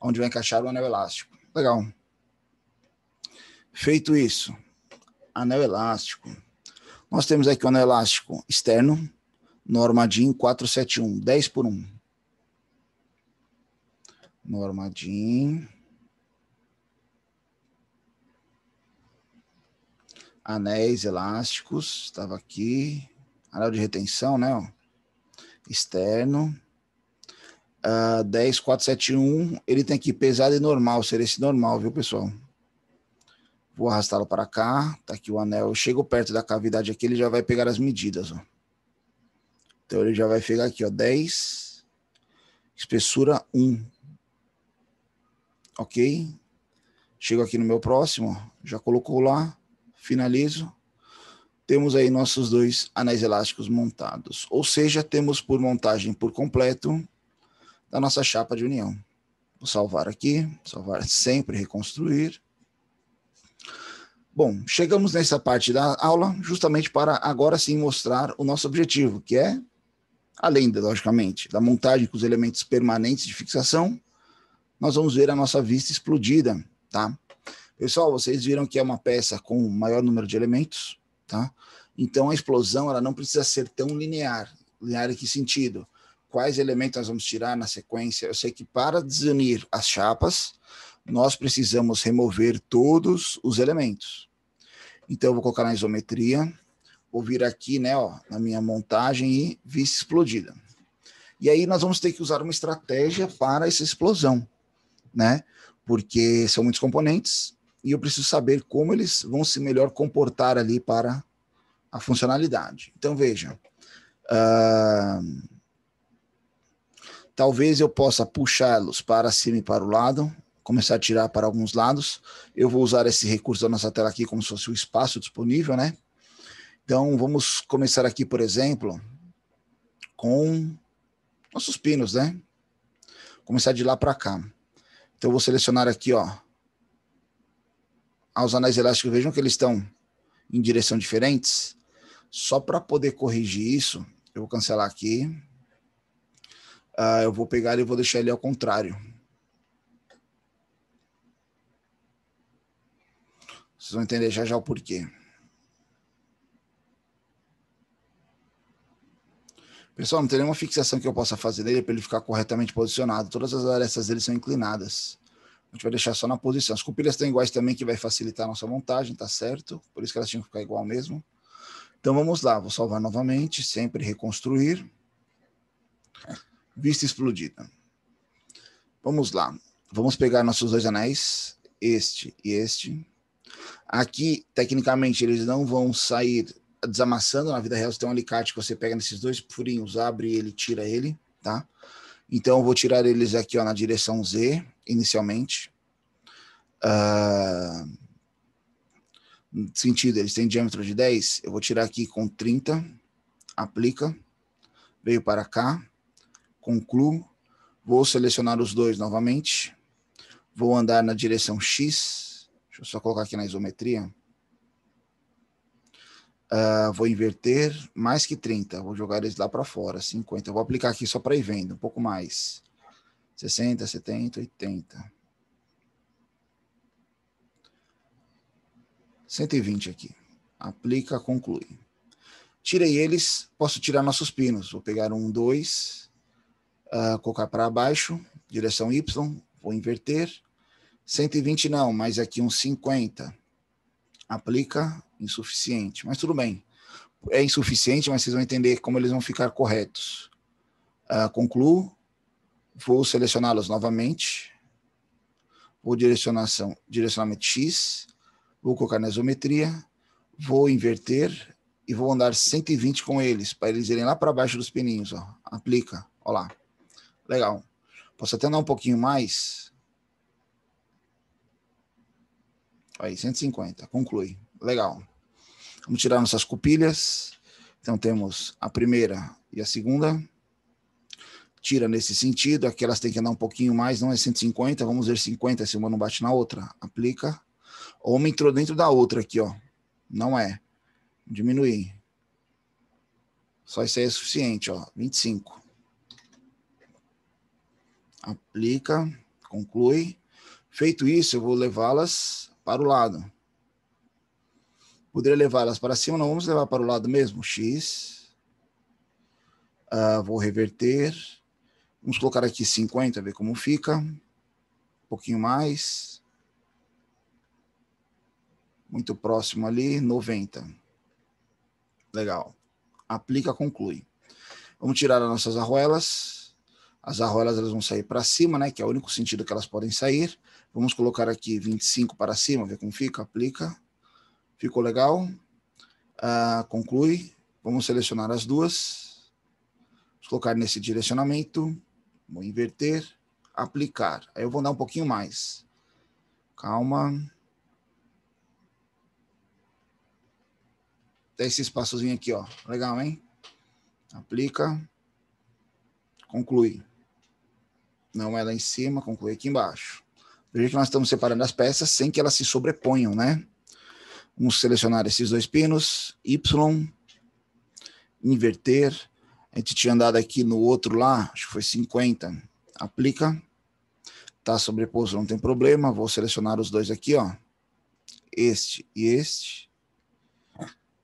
Onde vai encaixar o anel elástico. Legal. Feito isso, anel elástico. Nós temos aqui o anel elástico externo, normadinho 471, 10 por 1. Normadinho. Anéis elásticos, estava aqui. Anel de retenção, né? Ó. Externo. Uh, ah, 10471, ele tem aqui pesado e normal, seria esse normal, viu, pessoal? Vou arrastá-lo para cá. Tá aqui o anel. Eu chego perto da cavidade aqui, ele já vai pegar as medidas, ó. Então ele já vai pegar aqui, ó, 10, espessura 1. Ok? Chego aqui no meu próximo, ó, já colocou lá, finalizo. Temos aí nossos dois anéis elásticos montados. Ou seja, temos por montagem por completo da nossa chapa de união. Vou salvar aqui, salvar sempre, reconstruir. Bom, chegamos nessa parte da aula justamente para agora sim mostrar o nosso objetivo, que é, além, de, logicamente, da montagem com os elementos permanentes de fixação, nós vamos ver a nossa vista explodida, tá? Pessoal, vocês viram que é uma peça com maior número de elementos, tá? Então, a explosão ela não precisa ser tão linear. Linear em que sentido? Quais elementos nós vamos tirar na sequência? Eu sei que para desunir as chapas, nós precisamos remover todos os elementos. Então, eu vou colocar na isometria, vou vir aqui né, ó, na minha montagem e vice explodida. E aí nós vamos ter que usar uma estratégia para essa explosão, né? Porque são muitos componentes e eu preciso saber como eles vão se melhor comportar ali para a funcionalidade. Então, veja, uh, talvez eu possa puxá-los para cima e para o lado, começar a tirar para alguns lados. Eu vou usar esse recurso da nossa tela aqui como se fosse o um espaço disponível, né? Então, vamos começar aqui, por exemplo, com nossos pinos, né? Começar de lá para cá. Então, eu vou selecionar aqui, ó, aos ah, anéis elásticos. Vejam que eles estão em direção diferentes. Só para poder corrigir isso, eu vou cancelar aqui. Uh, eu vou pegar e vou deixar ele ao contrário. Vocês vão entender já já o porquê. Pessoal, não tem nenhuma fixação que eu possa fazer nele para ele ficar corretamente posicionado. Todas as arestas dele são inclinadas. A gente vai deixar só na posição. As cupilhas estão iguais também, que vai facilitar a nossa montagem, tá certo? Por isso que elas tinham que ficar igual mesmo. Então vamos lá, vou salvar novamente, sempre reconstruir. Vista explodida. Vamos lá. Vamos pegar nossos dois anéis, este e este. Aqui, tecnicamente, eles não vão sair desamassando. Na vida real, você tem um alicate que você pega nesses dois furinhos, abre ele, tira ele, tá? Então, eu vou tirar eles aqui ó, na direção Z, inicialmente. Uh, sentido, eles têm diâmetro de 10. Eu vou tirar aqui com 30. Aplica. Veio para cá. Concluo. Vou selecionar os dois novamente. Vou andar na direção X Deixa eu só colocar aqui na isometria. Uh, vou inverter mais que 30. Vou jogar eles lá para fora, 50. Eu vou aplicar aqui só para ir vendo, um pouco mais. 60, 70, 80. 120 aqui. Aplica, conclui. Tirei eles, posso tirar nossos pinos. Vou pegar um, dois, uh, colocar para baixo, direção Y, vou inverter 120 não, mas aqui uns 50. Aplica, insuficiente, mas tudo bem. É insuficiente, mas vocês vão entender como eles vão ficar corretos. Uh, concluo, vou selecioná-los novamente, vou direcionação, direcionamento X, vou colocar na isometria, vou inverter e vou andar 120 com eles, para eles irem lá para baixo dos pininhos, ó. aplica, Olha lá. Legal. Posso até andar um pouquinho mais, Aí, 150, conclui. Legal. Vamos tirar nossas cupilhas. Então temos a primeira e a segunda. Tira nesse sentido, aqui é elas têm que andar um pouquinho mais, não é 150, vamos ver 50 se uma não bate na outra. Aplica. Ou uma entrou dentro da outra aqui, ó. Não é. Diminuir. Só isso aí é suficiente, ó. 25. Aplica, conclui. Feito isso, eu vou levá-las para o lado. Poderia levá-las para cima, não vamos levar para o lado mesmo. X. Ah, vou reverter. Vamos colocar aqui 50, ver como fica. Um pouquinho mais. Muito próximo ali, 90. Legal. Aplica, conclui. Vamos tirar as nossas arruelas as arrolas elas vão sair para cima, né, que é o único sentido que elas podem sair. Vamos colocar aqui 25 para cima, ver como fica, aplica. Ficou legal. Ah, conclui. Vamos selecionar as duas. Vamos colocar nesse direcionamento. Vou inverter. Aplicar. Aí eu vou dar um pouquinho mais. Calma. Tem esse espaçozinho aqui, ó. Legal, hein? Aplica conclui não é lá em cima, conclui aqui embaixo. Veja que nós estamos separando as peças sem que elas se sobreponham, né? Vamos selecionar esses dois pinos, Y, inverter. A gente tinha andado aqui no outro lá, acho que foi 50. Aplica. Tá sobreposto, não tem problema. Vou selecionar os dois aqui, ó. Este e este.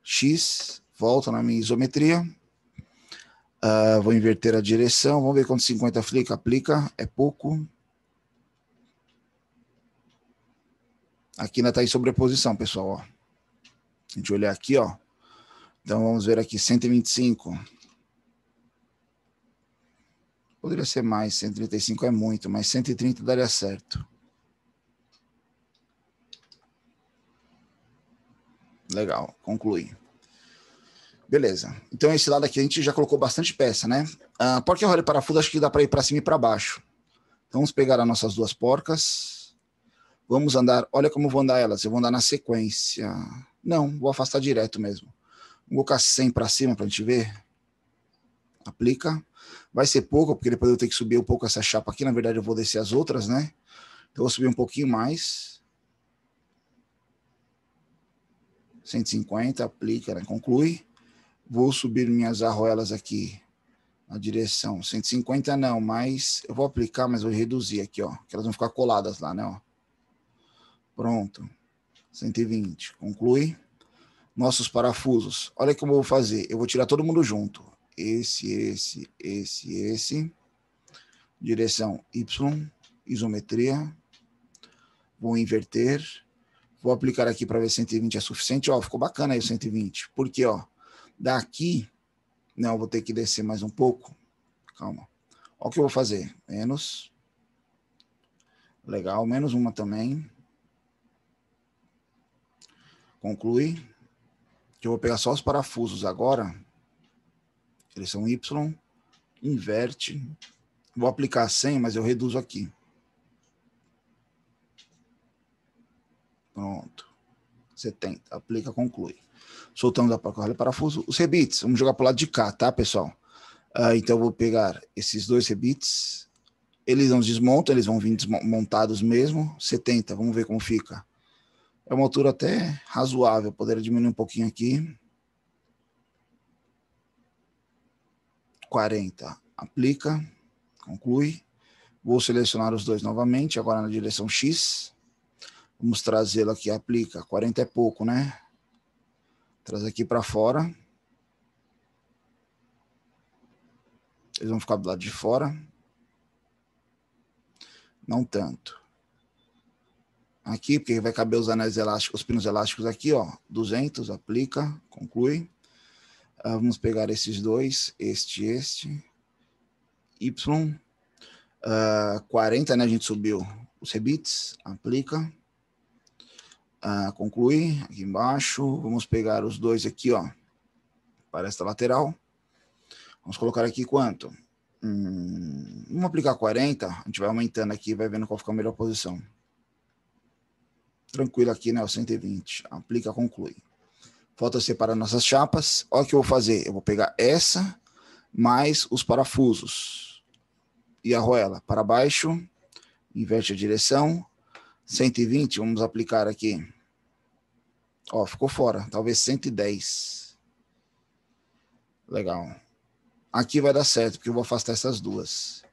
X, volta na minha isometria Uh, vou inverter a direção. Vamos ver quanto 50 flica. Aplica, é pouco. Aqui ainda está em sobreposição, pessoal. Ó. A gente olhar aqui, ó. Então vamos ver aqui, 125. Poderia ser mais, 135 é muito, mas 130 daria certo. Legal, concluí. Beleza. Então, esse lado aqui a gente já colocou bastante peça, né? Uh, porca e roda e parafuso, acho que dá para ir para cima e para baixo. Então, vamos pegar as nossas duas porcas. Vamos andar. Olha como eu vou andar elas. Eu vou andar na sequência. Não, vou afastar direto mesmo. Vou colocar 100 para cima para a gente ver. Aplica. Vai ser pouco, porque depois eu tenho que subir um pouco essa chapa aqui. Na verdade, eu vou descer as outras, né? Então, eu vou subir um pouquinho mais. 150, aplica, né? conclui vou subir minhas arruelas aqui na direção. 150 não, mas eu vou aplicar, mas vou reduzir aqui, ó. Que elas vão ficar coladas lá, né, ó. Pronto. 120. Conclui. Nossos parafusos. Olha como eu vou fazer. Eu vou tirar todo mundo junto. Esse, esse, esse, esse. Direção Y. Isometria. Vou inverter. Vou aplicar aqui para ver se 120 é suficiente. Ó, ficou bacana aí o 120. Porque, ó, Daqui, não, vou ter que descer mais um pouco. Calma. Olha o que eu vou fazer. Menos. Legal, menos uma também. Conclui. eu vou pegar só os parafusos agora. Eles são Y. Inverte. Vou aplicar 100, mas eu reduzo aqui. Pronto. 70. Aplica, conclui soltamos a corda parafuso. Os rebites, vamos jogar para o lado de cá, tá, pessoal? Uh, então eu vou pegar esses dois rebites, eles não desmontam, eles vão vir desmontados mesmo. 70, vamos ver como fica. É uma altura até razoável, poderia diminuir um pouquinho aqui. 40, aplica, conclui. Vou selecionar os dois novamente, agora na direção X. Vamos trazê-lo aqui, aplica. 40 é pouco, né? Traz aqui para fora. Eles vão ficar do lado de fora. Não tanto. Aqui, porque vai caber os anéis elásticos, os pinos elásticos aqui, ó. 200, aplica, conclui. Uh, vamos pegar esses dois, este este. Y. Uh, ah, 40, né? A gente subiu os rebites, aplica. Ah, concluir aqui embaixo. Vamos pegar os dois aqui, ó, para esta lateral. Vamos colocar aqui quanto? Hum, vamos aplicar 40. A gente vai aumentando aqui, vai vendo qual fica a melhor posição. Tranquilo aqui, né? O 120. Aplica, conclui. Falta separar nossas chapas. Olha o que eu vou fazer. Eu vou pegar essa mais os parafusos e a roela para baixo, inverte a direção, 120, vamos aplicar aqui. Ó, ficou fora, talvez 110. Legal. Aqui vai dar certo, porque eu vou afastar essas duas.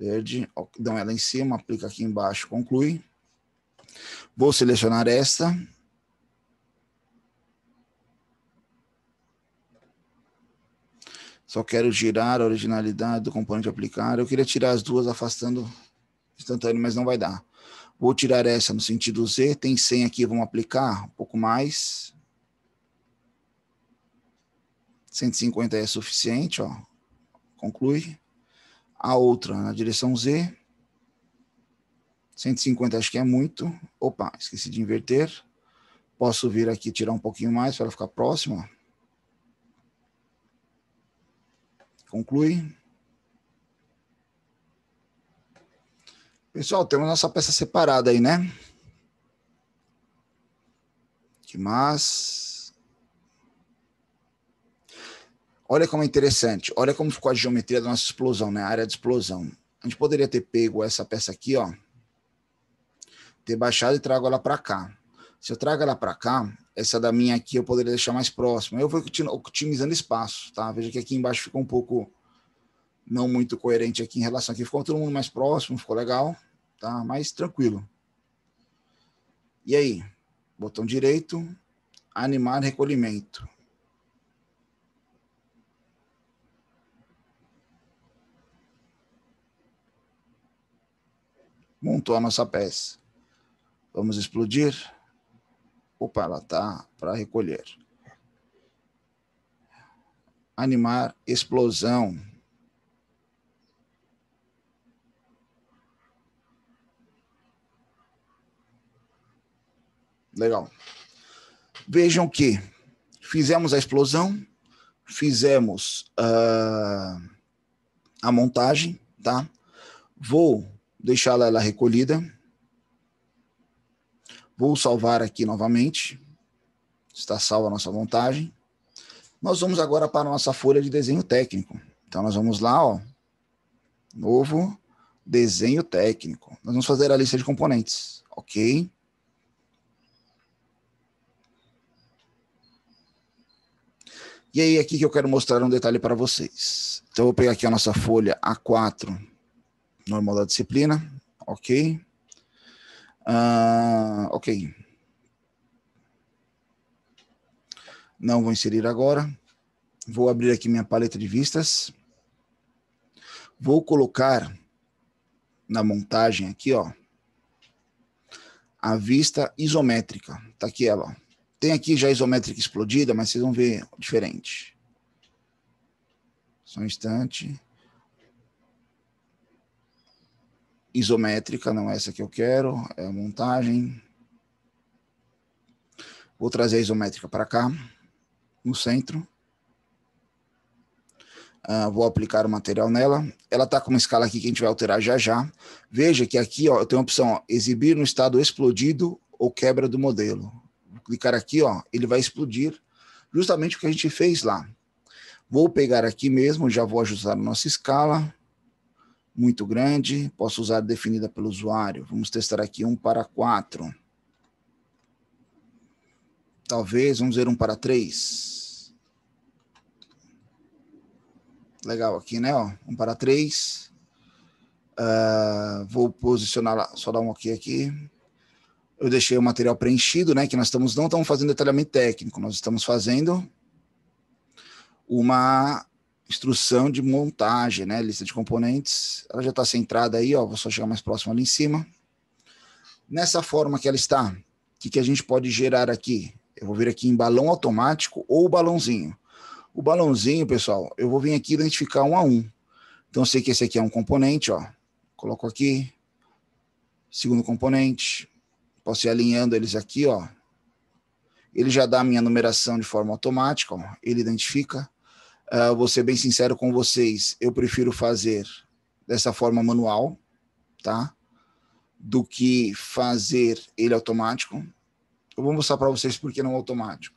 Verde, ó, dão ela em cima, aplica aqui embaixo, conclui. Vou selecionar esta. Só quero girar a originalidade do componente aplicar. Eu queria tirar as duas afastando instantâneo, mas não vai dar. Vou tirar essa no sentido Z, tem 100 aqui, vamos aplicar um pouco mais. 150 é suficiente, ó. Conclui. A outra na direção Z. 150 acho que é muito. Opa, esqueci de inverter. Posso vir aqui tirar um pouquinho mais para ela ficar próxima Conclui. Pessoal, temos nossa peça separada aí, né? Que mais? Olha como é interessante. Olha como ficou a geometria da nossa explosão, né? A área de explosão. A gente poderia ter pego essa peça aqui, ó. Ter baixado e trago ela para cá. Se eu trago ela para cá, essa da minha aqui eu poderia deixar mais próxima. Eu vou otimizando espaço, tá? Veja que aqui embaixo ficou um pouco não muito coerente aqui em relação aqui. Ficou todo mundo mais próximo, ficou legal tá mais tranquilo. E aí? Botão direito, animar recolhimento. Montou a nossa peça. Vamos explodir. Opa, ela tá para recolher. Animar explosão. Legal. Vejam que fizemos a explosão, fizemos uh, a montagem, tá? Vou deixar ela recolhida. Vou salvar aqui novamente. Está salva a nossa montagem. Nós vamos agora para a nossa folha de desenho técnico. Então, nós vamos lá, ó. Novo desenho técnico. Nós vamos fazer a lista de componentes, ok? E aí, aqui que eu quero mostrar um detalhe para vocês. Então, eu vou pegar aqui a nossa folha A4, normal da disciplina, ok? Uh, ok. Não vou inserir agora. Vou abrir aqui minha paleta de vistas. Vou colocar na montagem aqui, ó, a vista isométrica. Tá aqui ela, ó. Tem aqui já isométrica explodida, mas vocês vão ver diferente. Só um instante. Isométrica, não é essa que eu quero, é a montagem. Vou trazer a isométrica para cá, no centro. Uh, vou aplicar o material nela. Ela está com uma escala aqui que a gente vai alterar já já. Veja que aqui ó, eu tenho a opção ó, exibir no estado explodido ou quebra do modelo clicar aqui, ó, ele vai explodir justamente o que a gente fez lá. Vou pegar aqui mesmo, já vou ajustar a nossa escala. Muito grande, posso usar definida pelo usuário. Vamos testar aqui 1 para 4. Talvez, vamos ver 1 para 3. Legal aqui, né? Ó, 1 para 3. Uh, ah, vou posicionar, só dar um ok aqui eu deixei o material preenchido, né? Que nós estamos não estamos fazendo detalhamento técnico, nós estamos fazendo uma instrução de montagem, né? Lista de componentes. Ela já está centrada aí, ó. Vou só chegar mais próximo ali em cima. Nessa forma que ela está, o que, que a gente pode gerar aqui? Eu vou vir aqui em balão automático ou balãozinho. O balãozinho, pessoal, eu vou vir aqui identificar um a um. Então, eu sei que esse aqui é um componente, ó. Coloco aqui. Segundo componente, Posso ir alinhando eles aqui, ó. Ele já dá a minha numeração de forma automática, ó. ele identifica. Uh, vou ser bem sincero com vocês, eu prefiro fazer dessa forma manual, tá? Do que fazer ele automático. Eu vou mostrar para vocês por que não automático.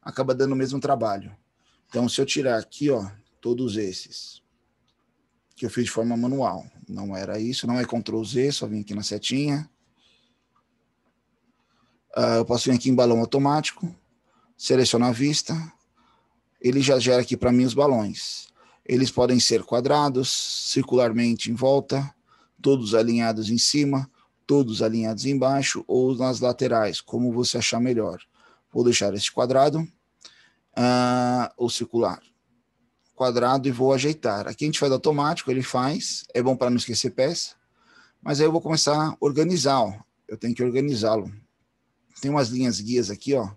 Acaba dando o mesmo trabalho. Então, se eu tirar aqui, ó, todos esses, que eu fiz de forma manual, não era isso, não é Ctrl Z, só vim aqui na setinha, ah, eu posso vir aqui em balão automático, selecionar a vista, ele já gera aqui para mim os balões. Eles podem ser quadrados, circularmente em volta, todos alinhados em cima, todos alinhados embaixo ou nas laterais, como você achar melhor. Vou deixar este quadrado uh, ou circular. Quadrado e vou ajeitar. Aqui a gente faz automático, ele faz. É bom para não esquecer peça. Mas aí eu vou começar a organizar. Ó. Eu tenho que organizá-lo. Tem umas linhas guias aqui, ó.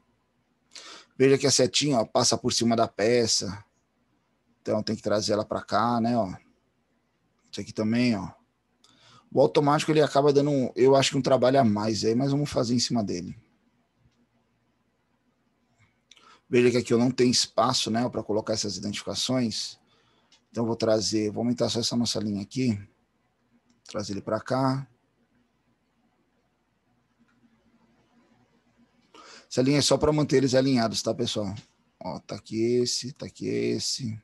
Veja que a setinha, ó, passa por cima da peça. Então tem que trazer ela para cá, né, ó. Isso aqui também, ó. O automático ele acaba dando, um, eu acho que um trabalho a mais aí, mas vamos fazer em cima dele. Veja que aqui eu não tenho espaço, né, para colocar essas identificações. Então vou trazer, vou aumentar só essa nossa linha aqui. Trazer ele para cá. Essa linha é só para manter eles alinhados, tá, pessoal? Ó, tá aqui esse, tá aqui esse.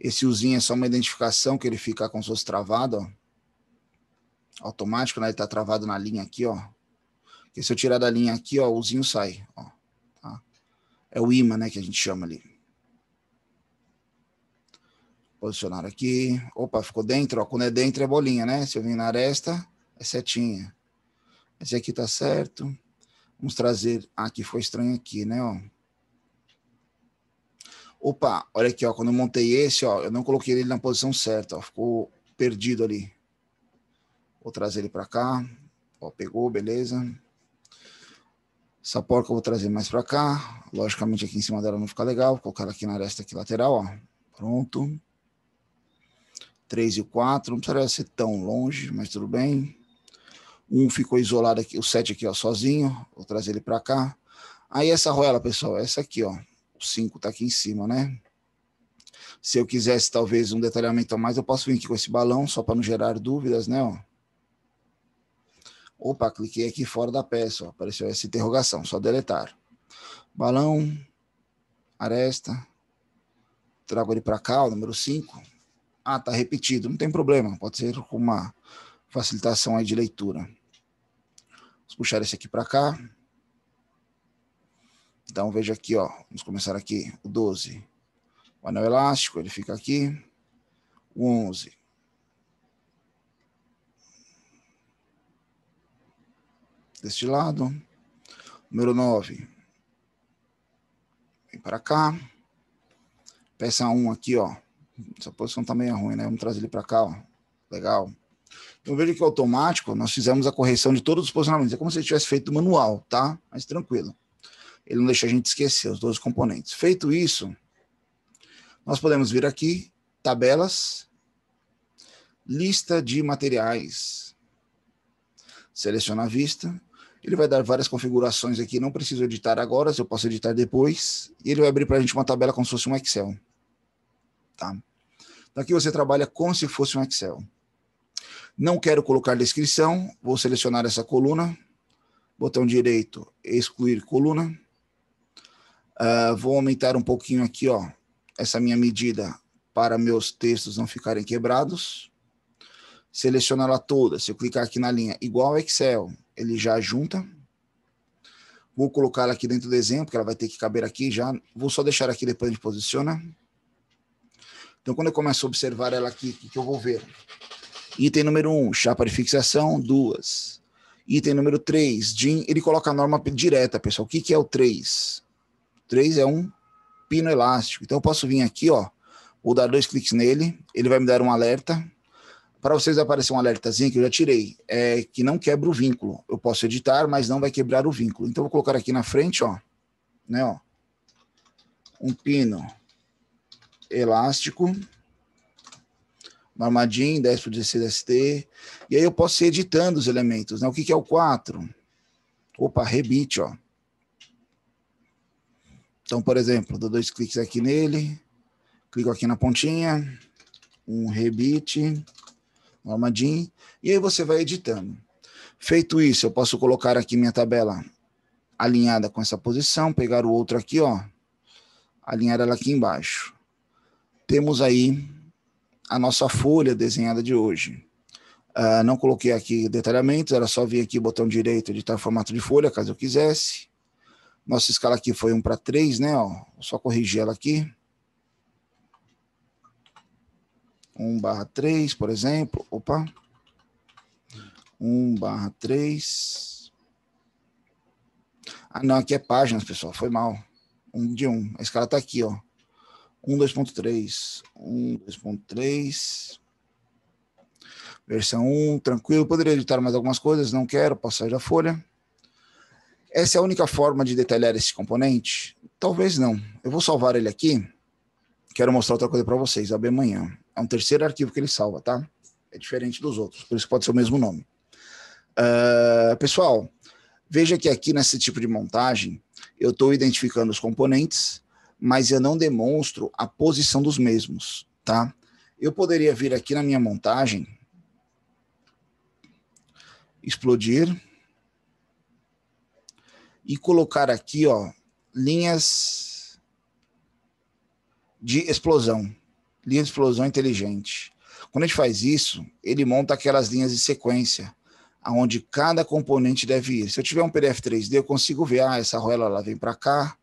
Esse usinho é só uma identificação que ele fica com se fosse travado, ó. Automático, né? Ele tá travado na linha aqui, ó. Porque se eu tirar da linha aqui, ó, o usinho sai, ó. Tá? É o imã, né, que a gente chama ali. Posicionar aqui. Opa, ficou dentro, ó. Quando é dentro é bolinha, né? Se eu vim na aresta, é setinha. Esse aqui tá certo. Vamos trazer. Aqui ah, foi estranho aqui, né? Ó. Opa, olha aqui, ó. Quando eu montei esse, ó, eu não coloquei ele na posição certa, ó. Ficou perdido ali. Vou trazer ele para cá. Ó, pegou, beleza. Essa porca eu vou trazer mais para cá. Logicamente aqui em cima dela não fica legal. Vou colocar ela aqui na aresta aqui lateral, ó. Pronto. 3 e 4. Não precisaria ser tão longe, mas tudo bem. Um ficou isolado aqui, o 7 aqui, ó, sozinho. Vou trazer ele para cá. Aí essa roela, pessoal, essa aqui, ó. O 5 tá aqui em cima, né? Se eu quisesse, talvez, um detalhamento a mais, eu posso vir aqui com esse balão, só para não gerar dúvidas, né, ó. Opa, cliquei aqui fora da peça, ó, apareceu essa interrogação, só deletar. Balão, aresta, trago ele para cá, o número 5. Ah, tá repetido, não tem problema, pode ser com uma facilitação aí de leitura. Vamos puxar esse aqui para cá. Então veja aqui, ó. Vamos começar aqui, o 12. O anel elástico, ele fica aqui. O 11. Deste lado. Número 9. Vem para cá. Peça 1 aqui, ó. Essa posição tá meio é ruim, né? Vamos trazer ele para cá, ó. Legal. Então veja que é automático, nós fizemos a correção de todos os posicionamentos. É como se ele tivesse feito manual, tá? Mas tranquilo. Ele não deixa a gente esquecer os 12 componentes. Feito isso, nós podemos vir aqui, tabelas, lista de materiais. Seleciona a vista. Ele vai dar várias configurações aqui. Não preciso editar agora, eu posso editar depois. E ele vai abrir para a gente uma tabela como se fosse um Excel. Tá? Então aqui você trabalha como se fosse um Excel. Não quero colocar descrição, vou selecionar essa coluna, botão direito, excluir coluna. Uh, vou aumentar um pouquinho aqui, ó, essa minha medida para meus textos não ficarem quebrados. Selecionar ela toda. Se eu clicar aqui na linha igual Excel, ele já junta. Vou colocar aqui dentro do exemplo, que ela vai ter que caber aqui já. Vou só deixar aqui depois a gente posiciona. Então, quando eu começo a observar ela aqui, o que, que eu vou ver? Item número 1, um, chapa de fixação, duas. Item número 3, Jim, ele coloca a norma direta, pessoal. O que, que é o 3? 3 é um pino elástico. Então eu posso vir aqui, ó, vou dar dois cliques nele, ele vai me dar um alerta. Para vocês aparecer um alertazinho que eu já tirei, é que não quebra o vínculo. Eu posso editar, mas não vai quebrar o vínculo. Então eu vou colocar aqui na frente, ó, né, ó, um pino elástico Marmadin, 10 por 16 ST. E aí eu posso ir editando os elementos. Né? O que, que é o 4? Opa, rebite, ó. Então, por exemplo, dou dois cliques aqui nele, clico aqui na pontinha, um rebite, Marmadin, e aí você vai editando. Feito isso, eu posso colocar aqui minha tabela alinhada com essa posição, pegar o outro aqui, ó, alinhar ela aqui embaixo. Temos aí a nossa folha desenhada de hoje. Uh, não coloquei aqui detalhamentos, era só vir aqui o botão direito editar formato de folha, caso eu quisesse. Nossa escala aqui foi 1 para 3, né? Ó, só corrigir ela aqui. 1 barra 3, por exemplo. Opa. 1 barra 3. Ah, não, aqui é páginas, pessoal. Foi mal. 1 de 1. A escala está aqui, ó. 1, 2.3. 1, 2.3. Versão 1, tranquilo. Poderia editar mais algumas coisas, não quero, passar da folha. Essa é a única forma de detalhar esse componente? Talvez não. Eu vou salvar ele aqui. Quero mostrar outra coisa para vocês, abrir amanhã. É um terceiro arquivo que ele salva, tá? É diferente dos outros, por isso pode ser o mesmo nome. Uh, pessoal, veja que aqui nesse tipo de montagem, eu estou identificando os componentes mas eu não demonstro a posição dos mesmos, tá? Eu poderia vir aqui na minha montagem, explodir e colocar aqui, ó, linhas de explosão, linha de explosão inteligente. Quando a gente faz isso, ele monta aquelas linhas de sequência, aonde cada componente deve ir. Se eu tiver um PDF 3D, eu consigo ver, ah, essa roela lá vem para cá,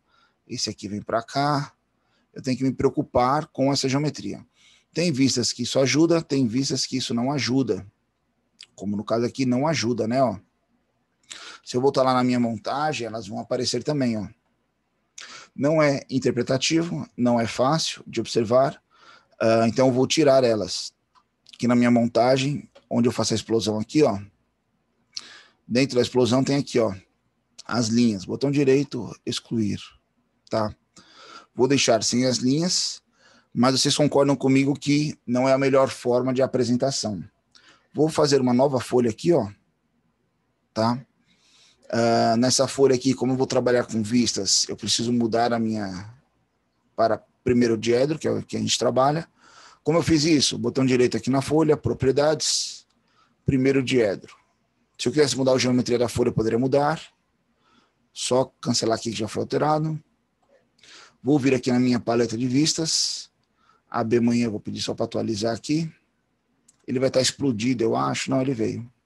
esse aqui vem para cá, eu tenho que me preocupar com essa geometria. Tem vistas que isso ajuda, tem vistas que isso não ajuda. Como no caso aqui, não ajuda, né? Ó. Se eu voltar lá na minha montagem, elas vão aparecer também. Ó. Não é interpretativo, não é fácil de observar, uh, então eu vou tirar elas. Aqui na minha montagem, onde eu faço a explosão aqui, ó. Dentro da explosão tem aqui, ó, as linhas. Botão direito, excluir tá? Vou deixar sem as linhas, mas vocês concordam comigo que não é a melhor forma de apresentação. Vou fazer uma nova folha aqui, ó, tá? Uh, nessa folha aqui, como eu vou trabalhar com vistas, eu preciso mudar a minha para primeiro diedro, que é o que a gente trabalha. Como eu fiz isso? Botão direito aqui na folha, propriedades, primeiro diedro. Se eu quisesse mudar a geometria da folha, eu poderia mudar. Só cancelar aqui que já foi alterado. Vou vir aqui na minha paleta de vistas. AB amanhã, vou pedir só para atualizar aqui. Ele vai estar tá explodido, eu acho. Não, ele veio.